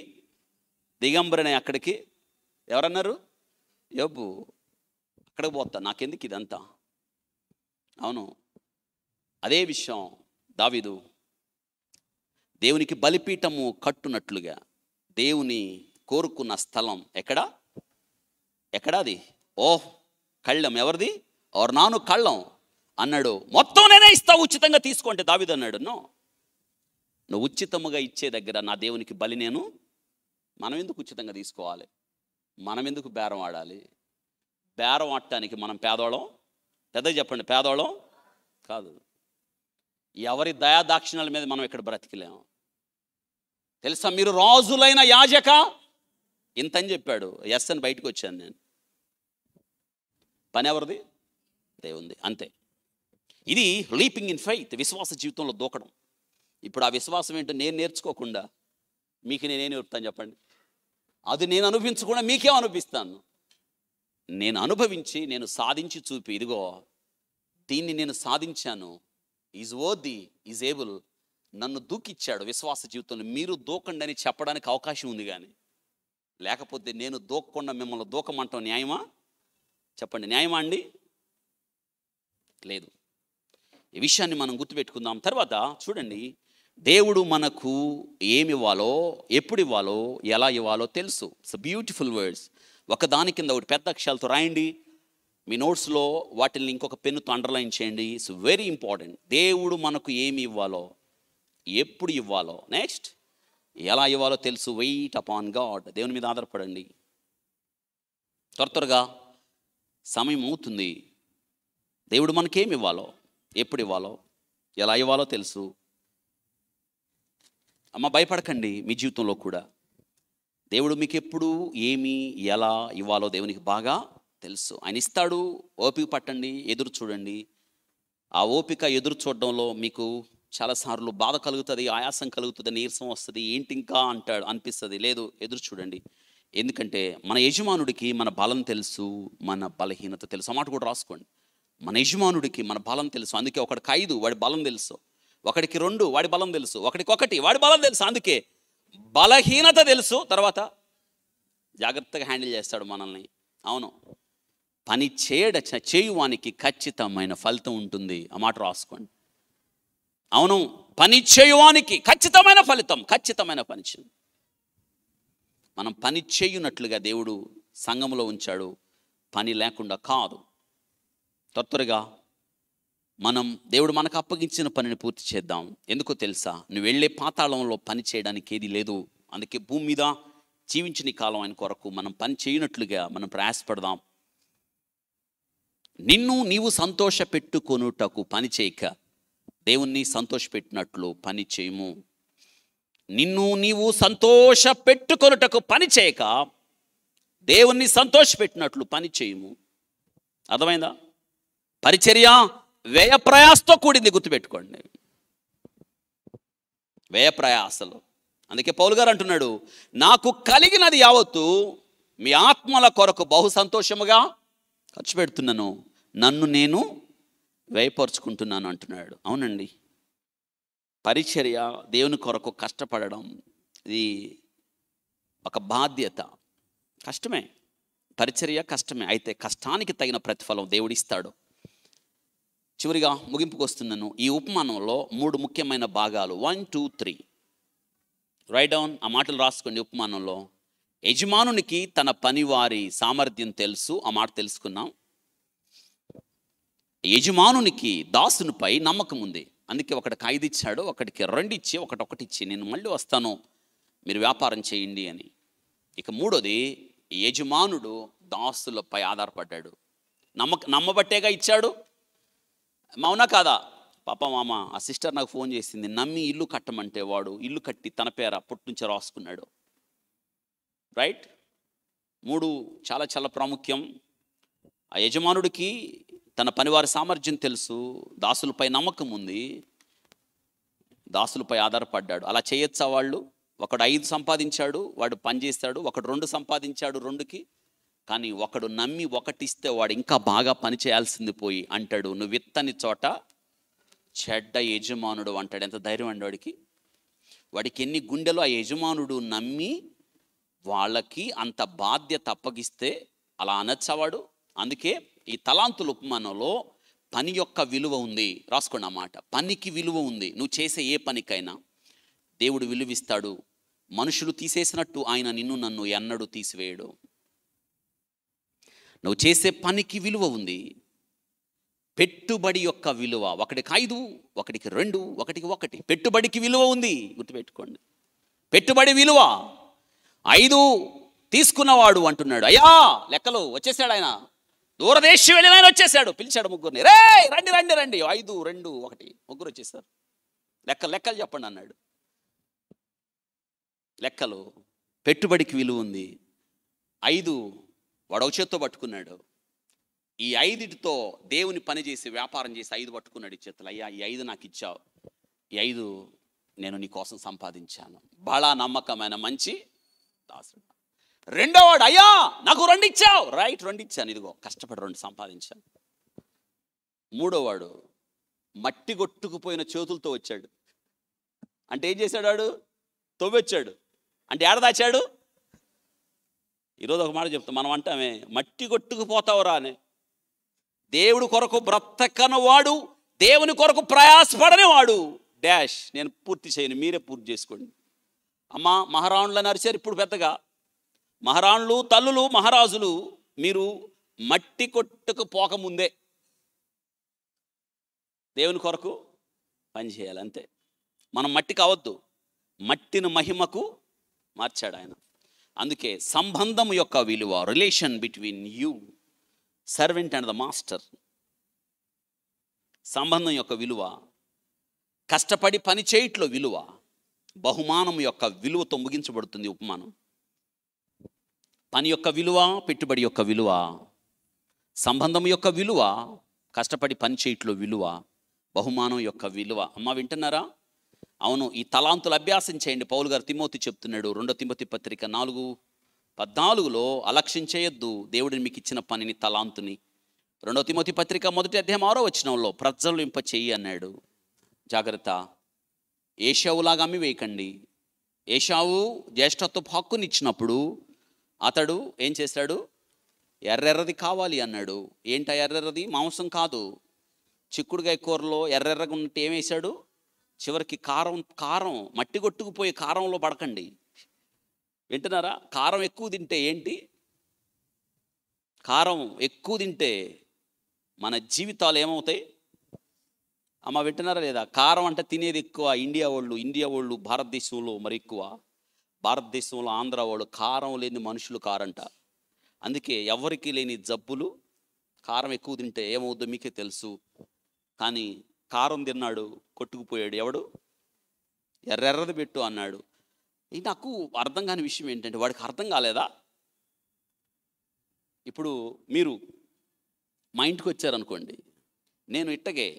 దిగంబరనే అక్కడికి ఎవరన్నారు ఎబ్బు అక్కడికి పోతా నాకెందుకు ఇదంతా అవును అదే విషయం దావిదు దేవునికి బలిపీఠము కట్టునట్లుగా దేవుని కోరుకున్న స్థలం ఎక్కడ ఎక్కడాది ఓహ్ కళ్ళం ఎవరిది ఓర్ నాను కళ్ళం అన్నాడు మొత్తం నేనే ఇస్తా ఉచితంగా తీసుకోండి దావిదన్నాడు నో నువ్వు ఉచితముగా ఇచ్చే దగ్గర నా దేవునికి బలి నేను మనం ఎందుకు ఉచితంగా తీసుకోవాలి మనం ఎందుకు బేరం ఆడాలి బేరం ఆడటానికి మనం పేదోళం పెద్ద చెప్పండి పేదోళం కాదు ఎవరి దయా దాక్షిణ్యాల మీద మనం ఇక్కడ బ్రతికిలేము తెలుసా మీరు రాజులైన యాజక ఇంతని చెప్పాడు ఎస్ అని బయటకు వచ్చాను నేను పని ఎవరిది దేవుంది అంతే ఇది లీపింగ్ ఇన్ ఫైత్ విశ్వాస జీవితంలో దూకడం ఇప్పుడు ఆ విశ్వాసం ఏంటో నేను నేర్చుకోకుండా మీకు నేనే నేర్పుతాను చెప్పండి అది నేను అనుభవించకుండా మీకేం అనుభవిస్తాను నేను అనుభవించి నేను సాధించి చూపి ఇదిగో దీన్ని నేను సాధించాను ఈజ్ ది ఈజ్ ఏబుల్ నన్ను దూకిచ్చాడు విశ్వాస జీవితంలో మీరు దూకండి అని చెప్పడానికి అవకాశం ఉంది కానీ లేకపోతే నేను దూకకుండా మిమ్మల్ని దూకమంటాం న్యాయమా చెప్పండి న్యాయమా అండి లేదు ఈ విషయాన్ని మనం గుర్తుపెట్టుకుందాం తర్వాత చూడండి దేవుడు మనకు ఏమి ఇవ్వాలో ఎప్పుడు ఇవ్వాలో ఎలా ఇవ్వాలో తెలుసు ఇట్స్ బ్యూటిఫుల్ వర్డ్స్ ఒకదాని కింద ఒకటి పెద్ద అక్షరాలతో రాయండి మీ నోట్స్లో వాటిని ఇంకొక పెన్నుతో అండర్లైన్ చేయండి ఇట్స్ వెరీ ఇంపార్టెంట్ దేవుడు మనకు ఏమి ఇవ్వాలో ఎప్పుడు ఇవ్వాలో నెక్స్ట్ ఎలా ఇవ్వాలో తెలుసు వెయిట్ అపాన్ గాడ్ దేవుని మీద ఆధారపడండి త్వర త్వరగా సమయం అవుతుంది దేవుడు మనకేమి ఇవ్వాలో ఎప్పుడు ఇవ్వాలో ఎలా ఇవ్వాలో తెలుసు అమ్మ భయపడకండి మీ జీవితంలో కూడా దేవుడు మీకు ఎప్పుడు ఏమి ఎలా ఇవ్వాలో దేవునికి బాగా తెలుసు ఆయన ఇస్తాడు ఓపిక పట్టండి ఎదురు చూడండి ఆ ఓపిక ఎదురు చూడడంలో మీకు చాలాసార్లు బాధ కలుగుతుంది ఆయాసం కలుగుతుంది నీరసం వస్తుంది ఏంటి ఇంకా అంటాడు అనిపిస్తుంది లేదు ఎదురు చూడండి ఎందుకంటే మన యజమానుడికి మన బలం తెలుసు మన బలహీనత తెలుసు అన్నమాట కూడా రాసుకోండి మన యజమానుడికి మన బలం తెలుసు అందుకే ఒకటి ఖైదు వాడి బలం తెలుసు ఒకడికి రెండు వాడి బలం తెలుసు ఒకడికి ఒకటి వాడి బలం తెలుసు అందుకే బలహీనత తెలుసు తర్వాత జాగ్రత్తగా హ్యాండిల్ చేస్తాడు మనల్ని అవును పని చేయడ చేయువానికి ఖచ్చితమైన ఫలితం ఉంటుంది ఆ మాట రాసుకోండి అవును పని చేయువానికి ఖచ్చితమైన ఫలితం ఖచ్చితమైన పని మనం పని చేయునట్లుగా దేవుడు సంఘంలో ఉంచాడు పని లేకుండా కాదు త్వరగా మనం దేవుడు మనకు అప్పగించిన పనిని పూర్తి చేద్దాం ఎందుకో తెలుసా నువ్వు వెళ్ళే పాతాళంలో పని చేయడానికి ఏది లేదు అందుకే భూమి మీద జీవించిన కాలం ఆయన కొరకు మనం పని చేయనట్లుగా మనం ప్రయాసపడదాం నిన్ను నీవు సంతోష పెట్టుకొనుటకు పని చేయక దేవుణ్ణి సంతోష పెట్టినట్లు పని చేయము నిన్ను నీవు సంతోష పెట్టుకొనుటకు పని చేయక దేవుణ్ణి సంతోష పెట్టినట్లు పని చేయము అర్థమైందా పరిచర్య వ్యయ ప్రయాసతో కూడింది గుర్తుపెట్టుకోండి వ్యయ ప్రయాసలు అందుకే పౌలు గారు అంటున్నాడు నాకు కలిగినది యావత్తు మీ ఆత్మల కొరకు బహు సంతోషముగా ఖర్చు పెడుతున్నాను నన్ను నేను వ్యయపరుచుకుంటున్నాను అంటున్నాడు అవునండి పరిచర్య దేవుని కొరకు కష్టపడడం ఇది ఒక బాధ్యత కష్టమే పరిచర్య కష్టమే అయితే కష్టానికి తగిన ప్రతిఫలం దేవుడిస్తాడు చివరిగా ముగింపుకు వస్తున్నాను ఈ ఉపమానంలో మూడు ముఖ్యమైన భాగాలు one two three write down ఆ మాటలు రాసుకోండి ఉపమానంలో యజమానునికి తన పనివారి సామర్థ్యం తెలుసు ఆ మాట తెలుసుకున్నాం యజమానునికి దాసునిపై నమ్మకం ఉంది అందుకే ఒకటి ఐదు ఇచ్చాడు ఒకటికి రెండు ఇచ్చి ఒకటి ఒకటి ఇచ్చి నేను మళ్ళీ వస్తాను మీరు వ్యాపారం చేయండి అని ఇక మూడోది యజమానుడు దాసులపై ఆధారపడ్డాడు నమ్మక నమ్మబట్టేగా ఇచ్చాడు అవునా కాదా పాప మామ ఆ సిస్టర్ నాకు ఫోన్ చేసింది నమ్మి ఇల్లు కట్టమంటే వాడు ఇల్లు కట్టి తన పేర నుంచి రాసుకున్నాడు రైట్ మూడు చాలా చాలా ప్రాముఖ్యం ఆ యజమానుడికి తన పనివారి సామర్థ్యం తెలుసు దాసులపై నమ్మకం ఉంది దాసులపై ఆధారపడ్డాడు అలా చేయొచ్చా వాళ్ళు ఒకడు ఐదు సంపాదించాడు వాడు పనిచేస్తాడు ఒకడు రెండు సంపాదించాడు రెండుకి కానీ ఒకడు నమ్మి ఒకటిస్తే వాడు ఇంకా బాగా పనిచేయాల్సింది పోయి అంటాడు నువ్వు విత్తని చోట చెడ్డ యజమానుడు అంటాడు ఎంత ధైర్యం అండి వాడికి వాడికి ఎన్ని గుండెలు ఆ యజమానుడు నమ్మి వాళ్ళకి అంత బాధ్యత అప్పగిస్తే అలా అనొచ్చవాడు అందుకే ఈ తలాంతులు ఉపమానంలో పని యొక్క విలువ ఉంది రాసుకోండి అన్నమాట పనికి విలువ ఉంది నువ్వు చేసే ఏ పనికైనా దేవుడు విలువిస్తాడు మనుషులు తీసేసినట్టు ఆయన నిన్ను నన్ను ఎన్నడూ తీసివేయడు నువ్వు చేసే పనికి విలువ ఉంది పెట్టుబడి యొక్క విలువ ఒకటికి ఐదు ఒకటికి రెండు ఒకటికి ఒకటి పెట్టుబడికి విలువ ఉంది గుర్తుపెట్టుకోండి పెట్టుబడి విలువ ఐదు తీసుకున్నవాడు అంటున్నాడు అయ్యా లెక్కలు వచ్చేసాడు ఆయన దూరదేశం వెళ్ళిన ఆయన వచ్చేసాడు పిలిచాడు ముగ్గురిని రే రండి రండి రండి ఐదు రెండు ఒకటి ముగ్గురు వచ్చేసారు లెక్క లెక్కలు చెప్పండి అన్నాడు లెక్కలు పెట్టుబడికి విలువ ఉంది ఐదు వాడు చేత్తో పట్టుకున్నాడు ఈ ఐదుటితో దేవుని పని చేసి వ్యాపారం చేసి ఐదు పట్టుకున్నాడు ఈ చేతులు అయ్యా ఈ ఐదు నాకు ఇచ్చావు ఈ ఐదు నేను నీ కోసం సంపాదించాను బహళ నమ్మకమైన మంచి దాసుడు రెండోవాడు అయ్యా నాకు రెండు ఇచ్చావు రైట్ రెండు ఇచ్చాను ఇదిగో కష్టపడి రెండు సంపాదించాను మూడోవాడు మట్టి కొట్టుకుపోయిన చేతులతో వచ్చాడు అంటే ఏం చేశాడు వాడు తవ్వొచ్చాడు అంటే ఏడదాచాడు ఈరోజు ఒక మాట చెప్తాం మనం అంటామే మట్టి కొట్టుకుపోతావురా అని దేవుడి కొరకు బ్రతకనవాడు దేవుని కొరకు వాడు డాష్ నేను పూర్తి చేయను మీరే పూర్తి చేసుకోండి అమ్మ అని అరిచారు ఇప్పుడు పెద్దగా మహారాణులు తల్లులు మహారాజులు మీరు మట్టి కొట్టుకుపోకముందే దేవుని కొరకు పనిచేయాలి అంతే మనం మట్టి కావద్దు మట్టిని మహిమకు మార్చాడు ఆయన అందుకే సంబంధం యొక్క విలువ relation between you servant and the master సంబంధం యొక్క విలువ కష్టపడి పని చేయట్లో విలువ బహుమానం యొక్క విలువతో ముగించబడుతుంది ఉపమానం పని యొక్క విలువ పెట్టుబడి యొక్క విలువ సంబంధం యొక్క విలువ కష్టపడి పని చేయట్లో విలువ బహుమానం యొక్క విలువ అమ్మ వింటున్నారా అవును ఈ తలాంతులు అభ్యాసం చేయండి పౌలు గారు తిమోతి చెప్తున్నాడు రెండో తిమోతి పత్రిక నాలుగు పద్నాలుగులో అలక్ష్యం చేయొద్దు దేవుడిని మీకు ఇచ్చిన పనిని తలాంతుని రెండో తిమోతి పత్రిక మొదటి అధ్యాయం ఆరో వచనంలో ప్రజ్వలింప చెయ్యి అన్నాడు జాగ్రత్త ఏషావులాగా అమ్మి వేయకండి ఏషావు జ్యేష్ఠత్వపు హక్కునిచ్చినప్పుడు అతడు ఏం చేశాడు ఎర్రెర్రది కావాలి అన్నాడు ఏంట ఎర్రెర్రది మాంసం కాదు చిక్కుడుగాయ కూరలో ఎర్రెర్రగా ఉన్నట్టు ఏమేశాడు చివరికి కారం కారం మట్టి కొట్టుకుపోయే కారంలో పడకండి వింటున్నారా కారం ఎక్కువ తింటే ఏంటి కారం ఎక్కువ తింటే మన జీవితాలు ఏమవుతాయి అమ్మ వింటున్నారా లేదా కారం అంటే తినేది ఎక్కువ ఇండియా వాళ్ళు ఇండియా వాళ్ళు భారతదేశంలో మరి ఎక్కువ భారతదేశంలో ఆంధ్ర వాళ్ళు కారం లేని మనుషులు కారంట అందుకే ఎవరికి లేని జబ్బులు కారం ఎక్కువ తింటే ఏమవుద్దో మీకే తెలుసు కానీ కారం తిన్నాడు కొట్టుకుపోయాడు ఎవడు ఎర్రెర్రది పెట్టు అన్నాడు నాకు అర్థం కాని విషయం ఏంటంటే వాడికి అర్థం కాలేదా ఇప్పుడు మీరు మా ఇంటికి వచ్చారనుకోండి నేను ఇట్టగే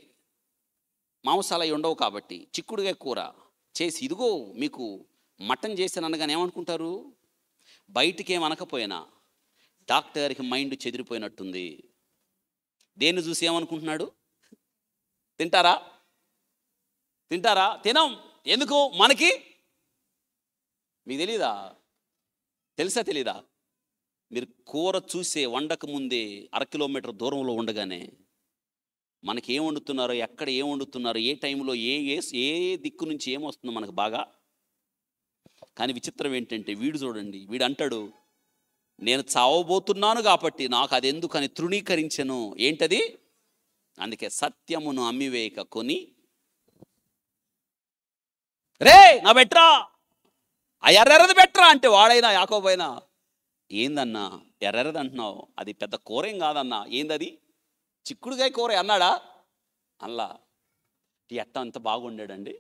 మాంసాలు అవి ఉండవు కాబట్టి చిక్కుడుగా కూర చేసి ఇదిగో మీకు మటన్ చేశాను అనగానే ఏమనుకుంటారు బయటికి అనకపోయినా డాక్టర్కి మైండ్ చెదిరిపోయినట్టుంది దేన్ని చూసి ఏమనుకుంటున్నాడు తింటారా తింటారా తినం ఎందుకు మనకి మీకు తెలీదా తెలుసా తెలీదా మీరు కూర చూసే వండక ముందే అర కిలోమీటర్ దూరంలో ఉండగానే మనకి ఏం వండుతున్నారు ఎక్కడ ఏం వండుతున్నారు ఏ టైంలో ఏ ఏ ఏ దిక్కు నుంచి ఏమొస్తుంది మనకు బాగా కానీ విచిత్రం ఏంటంటే వీడు చూడండి వీడు అంటాడు నేను చావబోతున్నాను కాబట్టి నాకు అది ఎందుకని తృణీకరించను ఏంటది అందుకే సత్యమును అమ్మివేయక కొని రే నా బెట్రా ఆ ఎర్రెర్రది బెట్రా అంటే వాడైనా యాకోపోయినా ఏందన్నా ఎర్రెర్రది అంటున్నావు అది పెద్ద కూరేం కాదన్నా ఏందది చిక్కుడుకాయ కూర అన్నాడా అల్లా ఎట్ట అంత బాగుండాడండి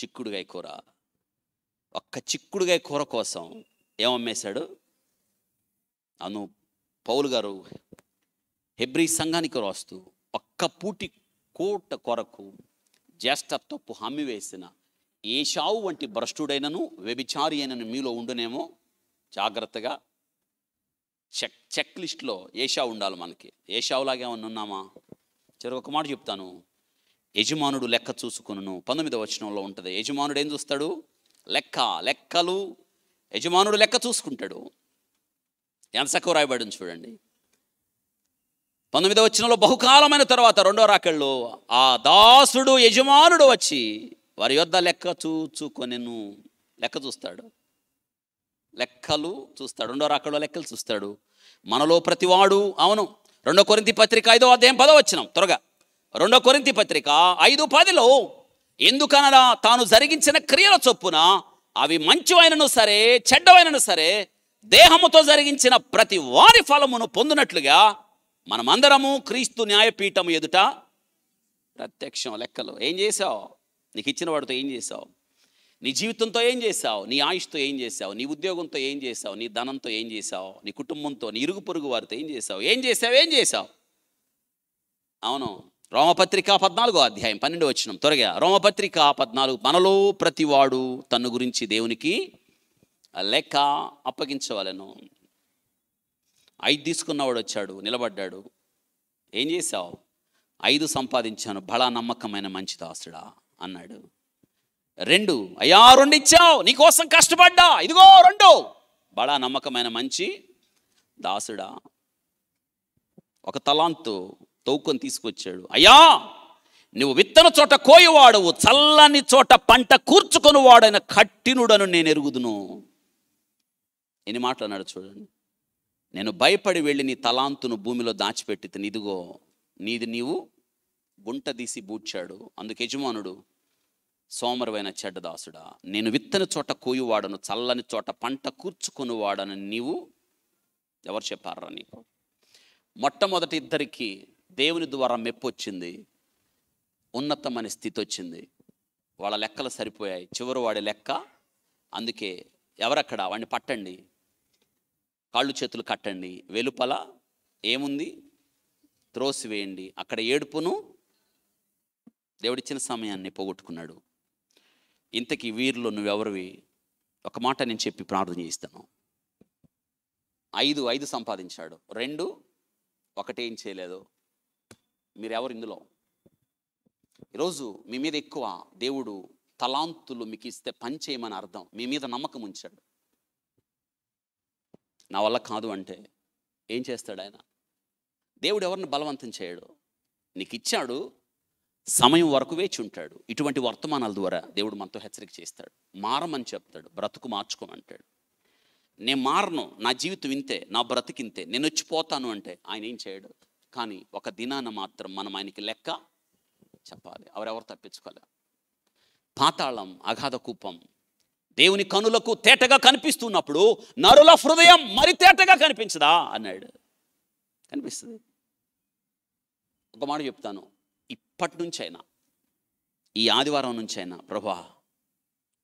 చిక్కుడుకాయ కూర ఒక్క చిక్కుడుకాయ కూర కోసం ఏమమ్మేశాడు అను పౌలు గారు హెబ్రి సంఘానికి రాస్తూ పూటి కోట కొరకు జ్యేష్ఠత్వపు హామీ వేసిన ఏషావు వంటి భ్రష్టుడైనను వ్యభిచారి అయినను మీలో ఉండునేమో జాగ్రత్తగా చెక్ చెక్ లిస్ట్లో ఏషావు ఉండాలి మనకి ఏషావులాగా ఏమన్నా ఉన్నామా చరి ఒక మాట చెప్తాను యజమానుడు లెక్క చూసుకును పంతొమ్మిదో వచనంలో ఉంటుంది యజమానుడు ఏం చూస్తాడు లెక్క లెక్కలు యజమానుడు లెక్క చూసుకుంటాడు ఎంత చక్కవ చూడండి పంతొమ్మిదవ వచ్చినలో బహుకాలమైన తర్వాత రెండో రాకెళ్ళు ఆ దాసుడు యజమానుడు వచ్చి వారి యొద్ లెక్క చూచుకొనెను లెక్క చూస్తాడు లెక్కలు చూస్తాడు రెండో రాకెళ్ళు లెక్కలు చూస్తాడు మనలో ప్రతివాడు అవును రెండో కొరింతి పత్రిక ఐదో అధ్యాయం పదో వచ్చిన త్వరగా రెండో కొరింతి పత్రిక ఐదు పదిలో ఎందుకనరా తాను జరిగించిన క్రియల చొప్పున అవి మంచివైనను సరే చెడ్డవైనను సరే దేహముతో జరిగించిన ప్రతి వారి ఫలమును పొందినట్లుగా మనమందరము క్రీస్తు న్యాయపీఠం ఎదుట ప్రత్యక్షం లెక్కలు ఏం చేసావు నీకు ఇచ్చిన వాడితో ఏం చేసావు నీ జీవితంతో ఏం చేసావు నీ ఆయుష్తో ఏం చేసావు నీ ఉద్యోగంతో ఏం చేసావు నీ ధనంతో ఏం చేసావు నీ కుటుంబంతో నీ ఇరుగు పొరుగు వారితో ఏం చేసావు ఏం చేసావు ఏం చేసావు అవును రోమపత్రిక పద్నాలుగో అధ్యాయం పన్నెండు వచ్చిన త్వరగా రోమపత్రిక పద్నాలుగు మనలో ప్రతివాడు తన గురించి దేవునికి లెక్క అప్పగించవలను ఐదు తీసుకున్నవాడు వచ్చాడు నిలబడ్డాడు ఏం చేశావు ఐదు సంపాదించాను బలా నమ్మకమైన మంచి దాసుడా అన్నాడు రెండు అయ్యా రెండు ఇచ్చావు నీకోసం కష్టపడ్డా ఇదిగో రెండు బడా నమ్మకమైన మంచి దాసుడా ఒక తలాంతు తవ్వుకొని తీసుకొచ్చాడు అయ్యా నువ్వు విత్తన చోట కోయవాడవు చల్లని చోట పంట వాడైన కట్టినుడను నేను ఎరుగుదును ఎన్ని మాటలు అన్నాడు చూడండి నేను భయపడి వెళ్ళి నీ తలాంతును భూమిలో దాచిపెట్టి తిని ఇదిగో నీది నీవు గుంట తీసి బూడ్చాడు అందుకు యజమానుడు సోమరమైన చెడ్డదాసుడా నేను విత్తన చోట కోయువాడను చల్లని చోట పంట కూర్చుకొనివాడను నీవు ఎవరు చెప్పారా నీకు మొట్టమొదటి ఇద్దరికి దేవుని ద్వారా మెప్పు వచ్చింది ఉన్నతమైన స్థితి వచ్చింది వాళ్ళ లెక్కలు సరిపోయాయి చివరి వాడి లెక్క అందుకే ఎవరక్కడ వాడిని పట్టండి కాళ్ళు చేతులు కట్టండి వెలుపల ఏముంది వేయండి అక్కడ ఏడుపును దేవుడిచ్చిన సమయాన్ని పోగొట్టుకున్నాడు ఇంతకీ వీరిలో నువ్వెవరివి ఒక మాట నేను చెప్పి ప్రార్థన చేయిస్తాను ఐదు ఐదు సంపాదించాడు రెండు ఒకటేం చేయలేదు మీరెవరు ఇందులో ఈరోజు మీ మీద ఎక్కువ దేవుడు తలాంతులు మీకు ఇస్తే పని చేయమని అర్థం మీ మీద నమ్మకం ఉంచాడు నా వల్ల కాదు అంటే ఏం చేస్తాడు ఆయన దేవుడు ఎవరిని బలవంతం చేయడు నీకు ఇచ్చాడు సమయం వరకు వేచి ఉంటాడు ఇటువంటి వర్తమానాల ద్వారా దేవుడు మనతో హెచ్చరిక చేస్తాడు మారమని చెప్తాడు బ్రతుకు మార్చుకోమంటాడు నేను మారను నా జీవితం ఇంతే నా బ్రతికింతే నేను వచ్చిపోతాను అంటే ఆయన ఏం చేయడు కానీ ఒక దినాన మాత్రం మనం ఆయనకి లెక్క చెప్పాలి ఎవరెవరు తప్పించుకోలే పాతాళం అగాధ కూపం దేవుని కనులకు తేటగా కనిపిస్తున్నప్పుడు నరుల హృదయం మరి తేటగా కనిపించదా అన్నాడు కనిపిస్తుంది ఒక మాట చెప్తాను ఇప్పటి నుంచైనా ఈ ఆదివారం నుంచైనా ప్రభా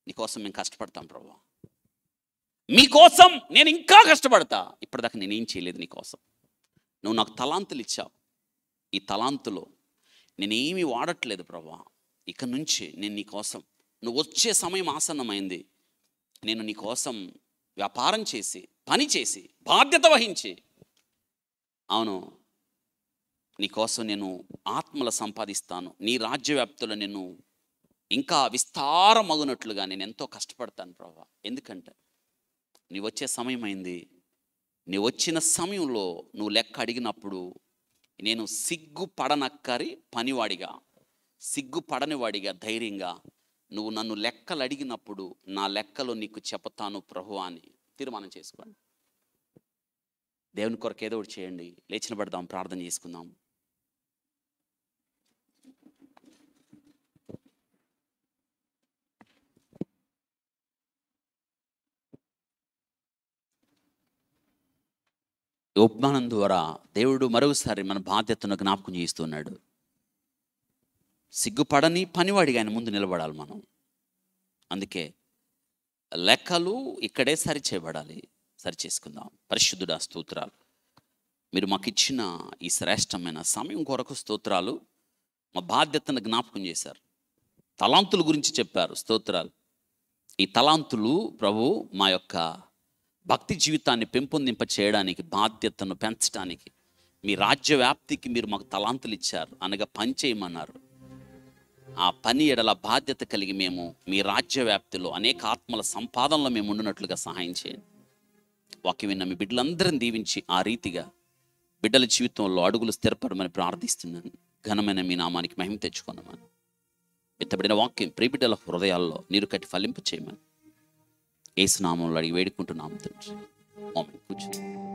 నీకోసం మేము కష్టపడతాం ప్రభా మీకోసం నేను ఇంకా కష్టపడతా ఇప్పటిదాకా నేనేం చేయలేదు నీకోసం నువ్వు నాకు తలాంతులు ఇచ్చావు ఈ తలాంతులో నేనేమి వాడట్లేదు ప్రభా ఇక నుంచి నేను నీకోసం నువ్వు వచ్చే సమయం ఆసన్నమైంది నేను నీ కోసం వ్యాపారం చేసి పని చేసి బాధ్యత వహించి అవును నీకోసం నేను ఆత్మల సంపాదిస్తాను నీ రాజ్యవ్యాప్తులు నేను ఇంకా విస్తారమగునట్లుగా నేను ఎంతో కష్టపడతాను ప్రభా ఎందుకంటే నీ వచ్చే సమయం అయింది నీ వచ్చిన సమయంలో నువ్వు లెక్క అడిగినప్పుడు నేను సిగ్గు పడనక్కరి పనివాడిగా సిగ్గు పడనివాడిగా ధైర్యంగా నువ్వు నన్ను లెక్కలు అడిగినప్పుడు నా లెక్కలు నీకు చెప్తాను ప్రభు అని తీర్మానం చేసుకోండి దేవుని కొరకు ఏదో ఒకటి చేయండి లేచిన పడదాం ప్రార్థన చేసుకుందాం ఉపమానం ద్వారా దేవుడు మరోసారి మన బాధ్యతను జ్ఞాపకం చేస్తున్నాడు సిగ్గుపడని పనివాడిగా ఆయన ముందు నిలబడాలి మనం అందుకే లెక్కలు ఇక్కడే సరిచేయబడాలి సరిచేసుకుందాం పరిశుద్ధుడా స్తోత్రాలు మీరు మాకు ఇచ్చిన ఈ శ్రేష్టమైన సమయం కొరకు స్తోత్రాలు మా బాధ్యతను జ్ఞాపకం చేశారు తలాంతుల గురించి చెప్పారు స్తోత్రాలు ఈ తలాంతులు ప్రభు మా యొక్క భక్తి జీవితాన్ని పెంపొందింప చేయడానికి బాధ్యతను పెంచడానికి మీ రాజ్యవ్యాప్తికి మీరు మాకు తలాంతులు ఇచ్చారు అనగా పనిచేయమన్నారు ఆ పని ఎడల బాధ్యత కలిగి మేము మీ రాజ్యవ్యాప్తిలో అనేక ఆత్మల సంపాదనలో మేము ఉండునట్లుగా సహాయం చేయండి వాక్యం విన్న మీ బిడ్డలందరిని దీవించి ఆ రీతిగా బిడ్డల జీవితంలో అడుగులు స్థిరపడమని ప్రార్థిస్తున్నాను ఘనమైన మీ నామానికి మహిమ తెచ్చుకున్నామని ఇతబడిన వాక్యం ప్రియబిడ్డల హృదయాల్లో నీరు కట్టి ఫలింప చేయమని ఏసునామంలో అడిగి వేడుకుంటున్నాము తండ్రి కూర్చుని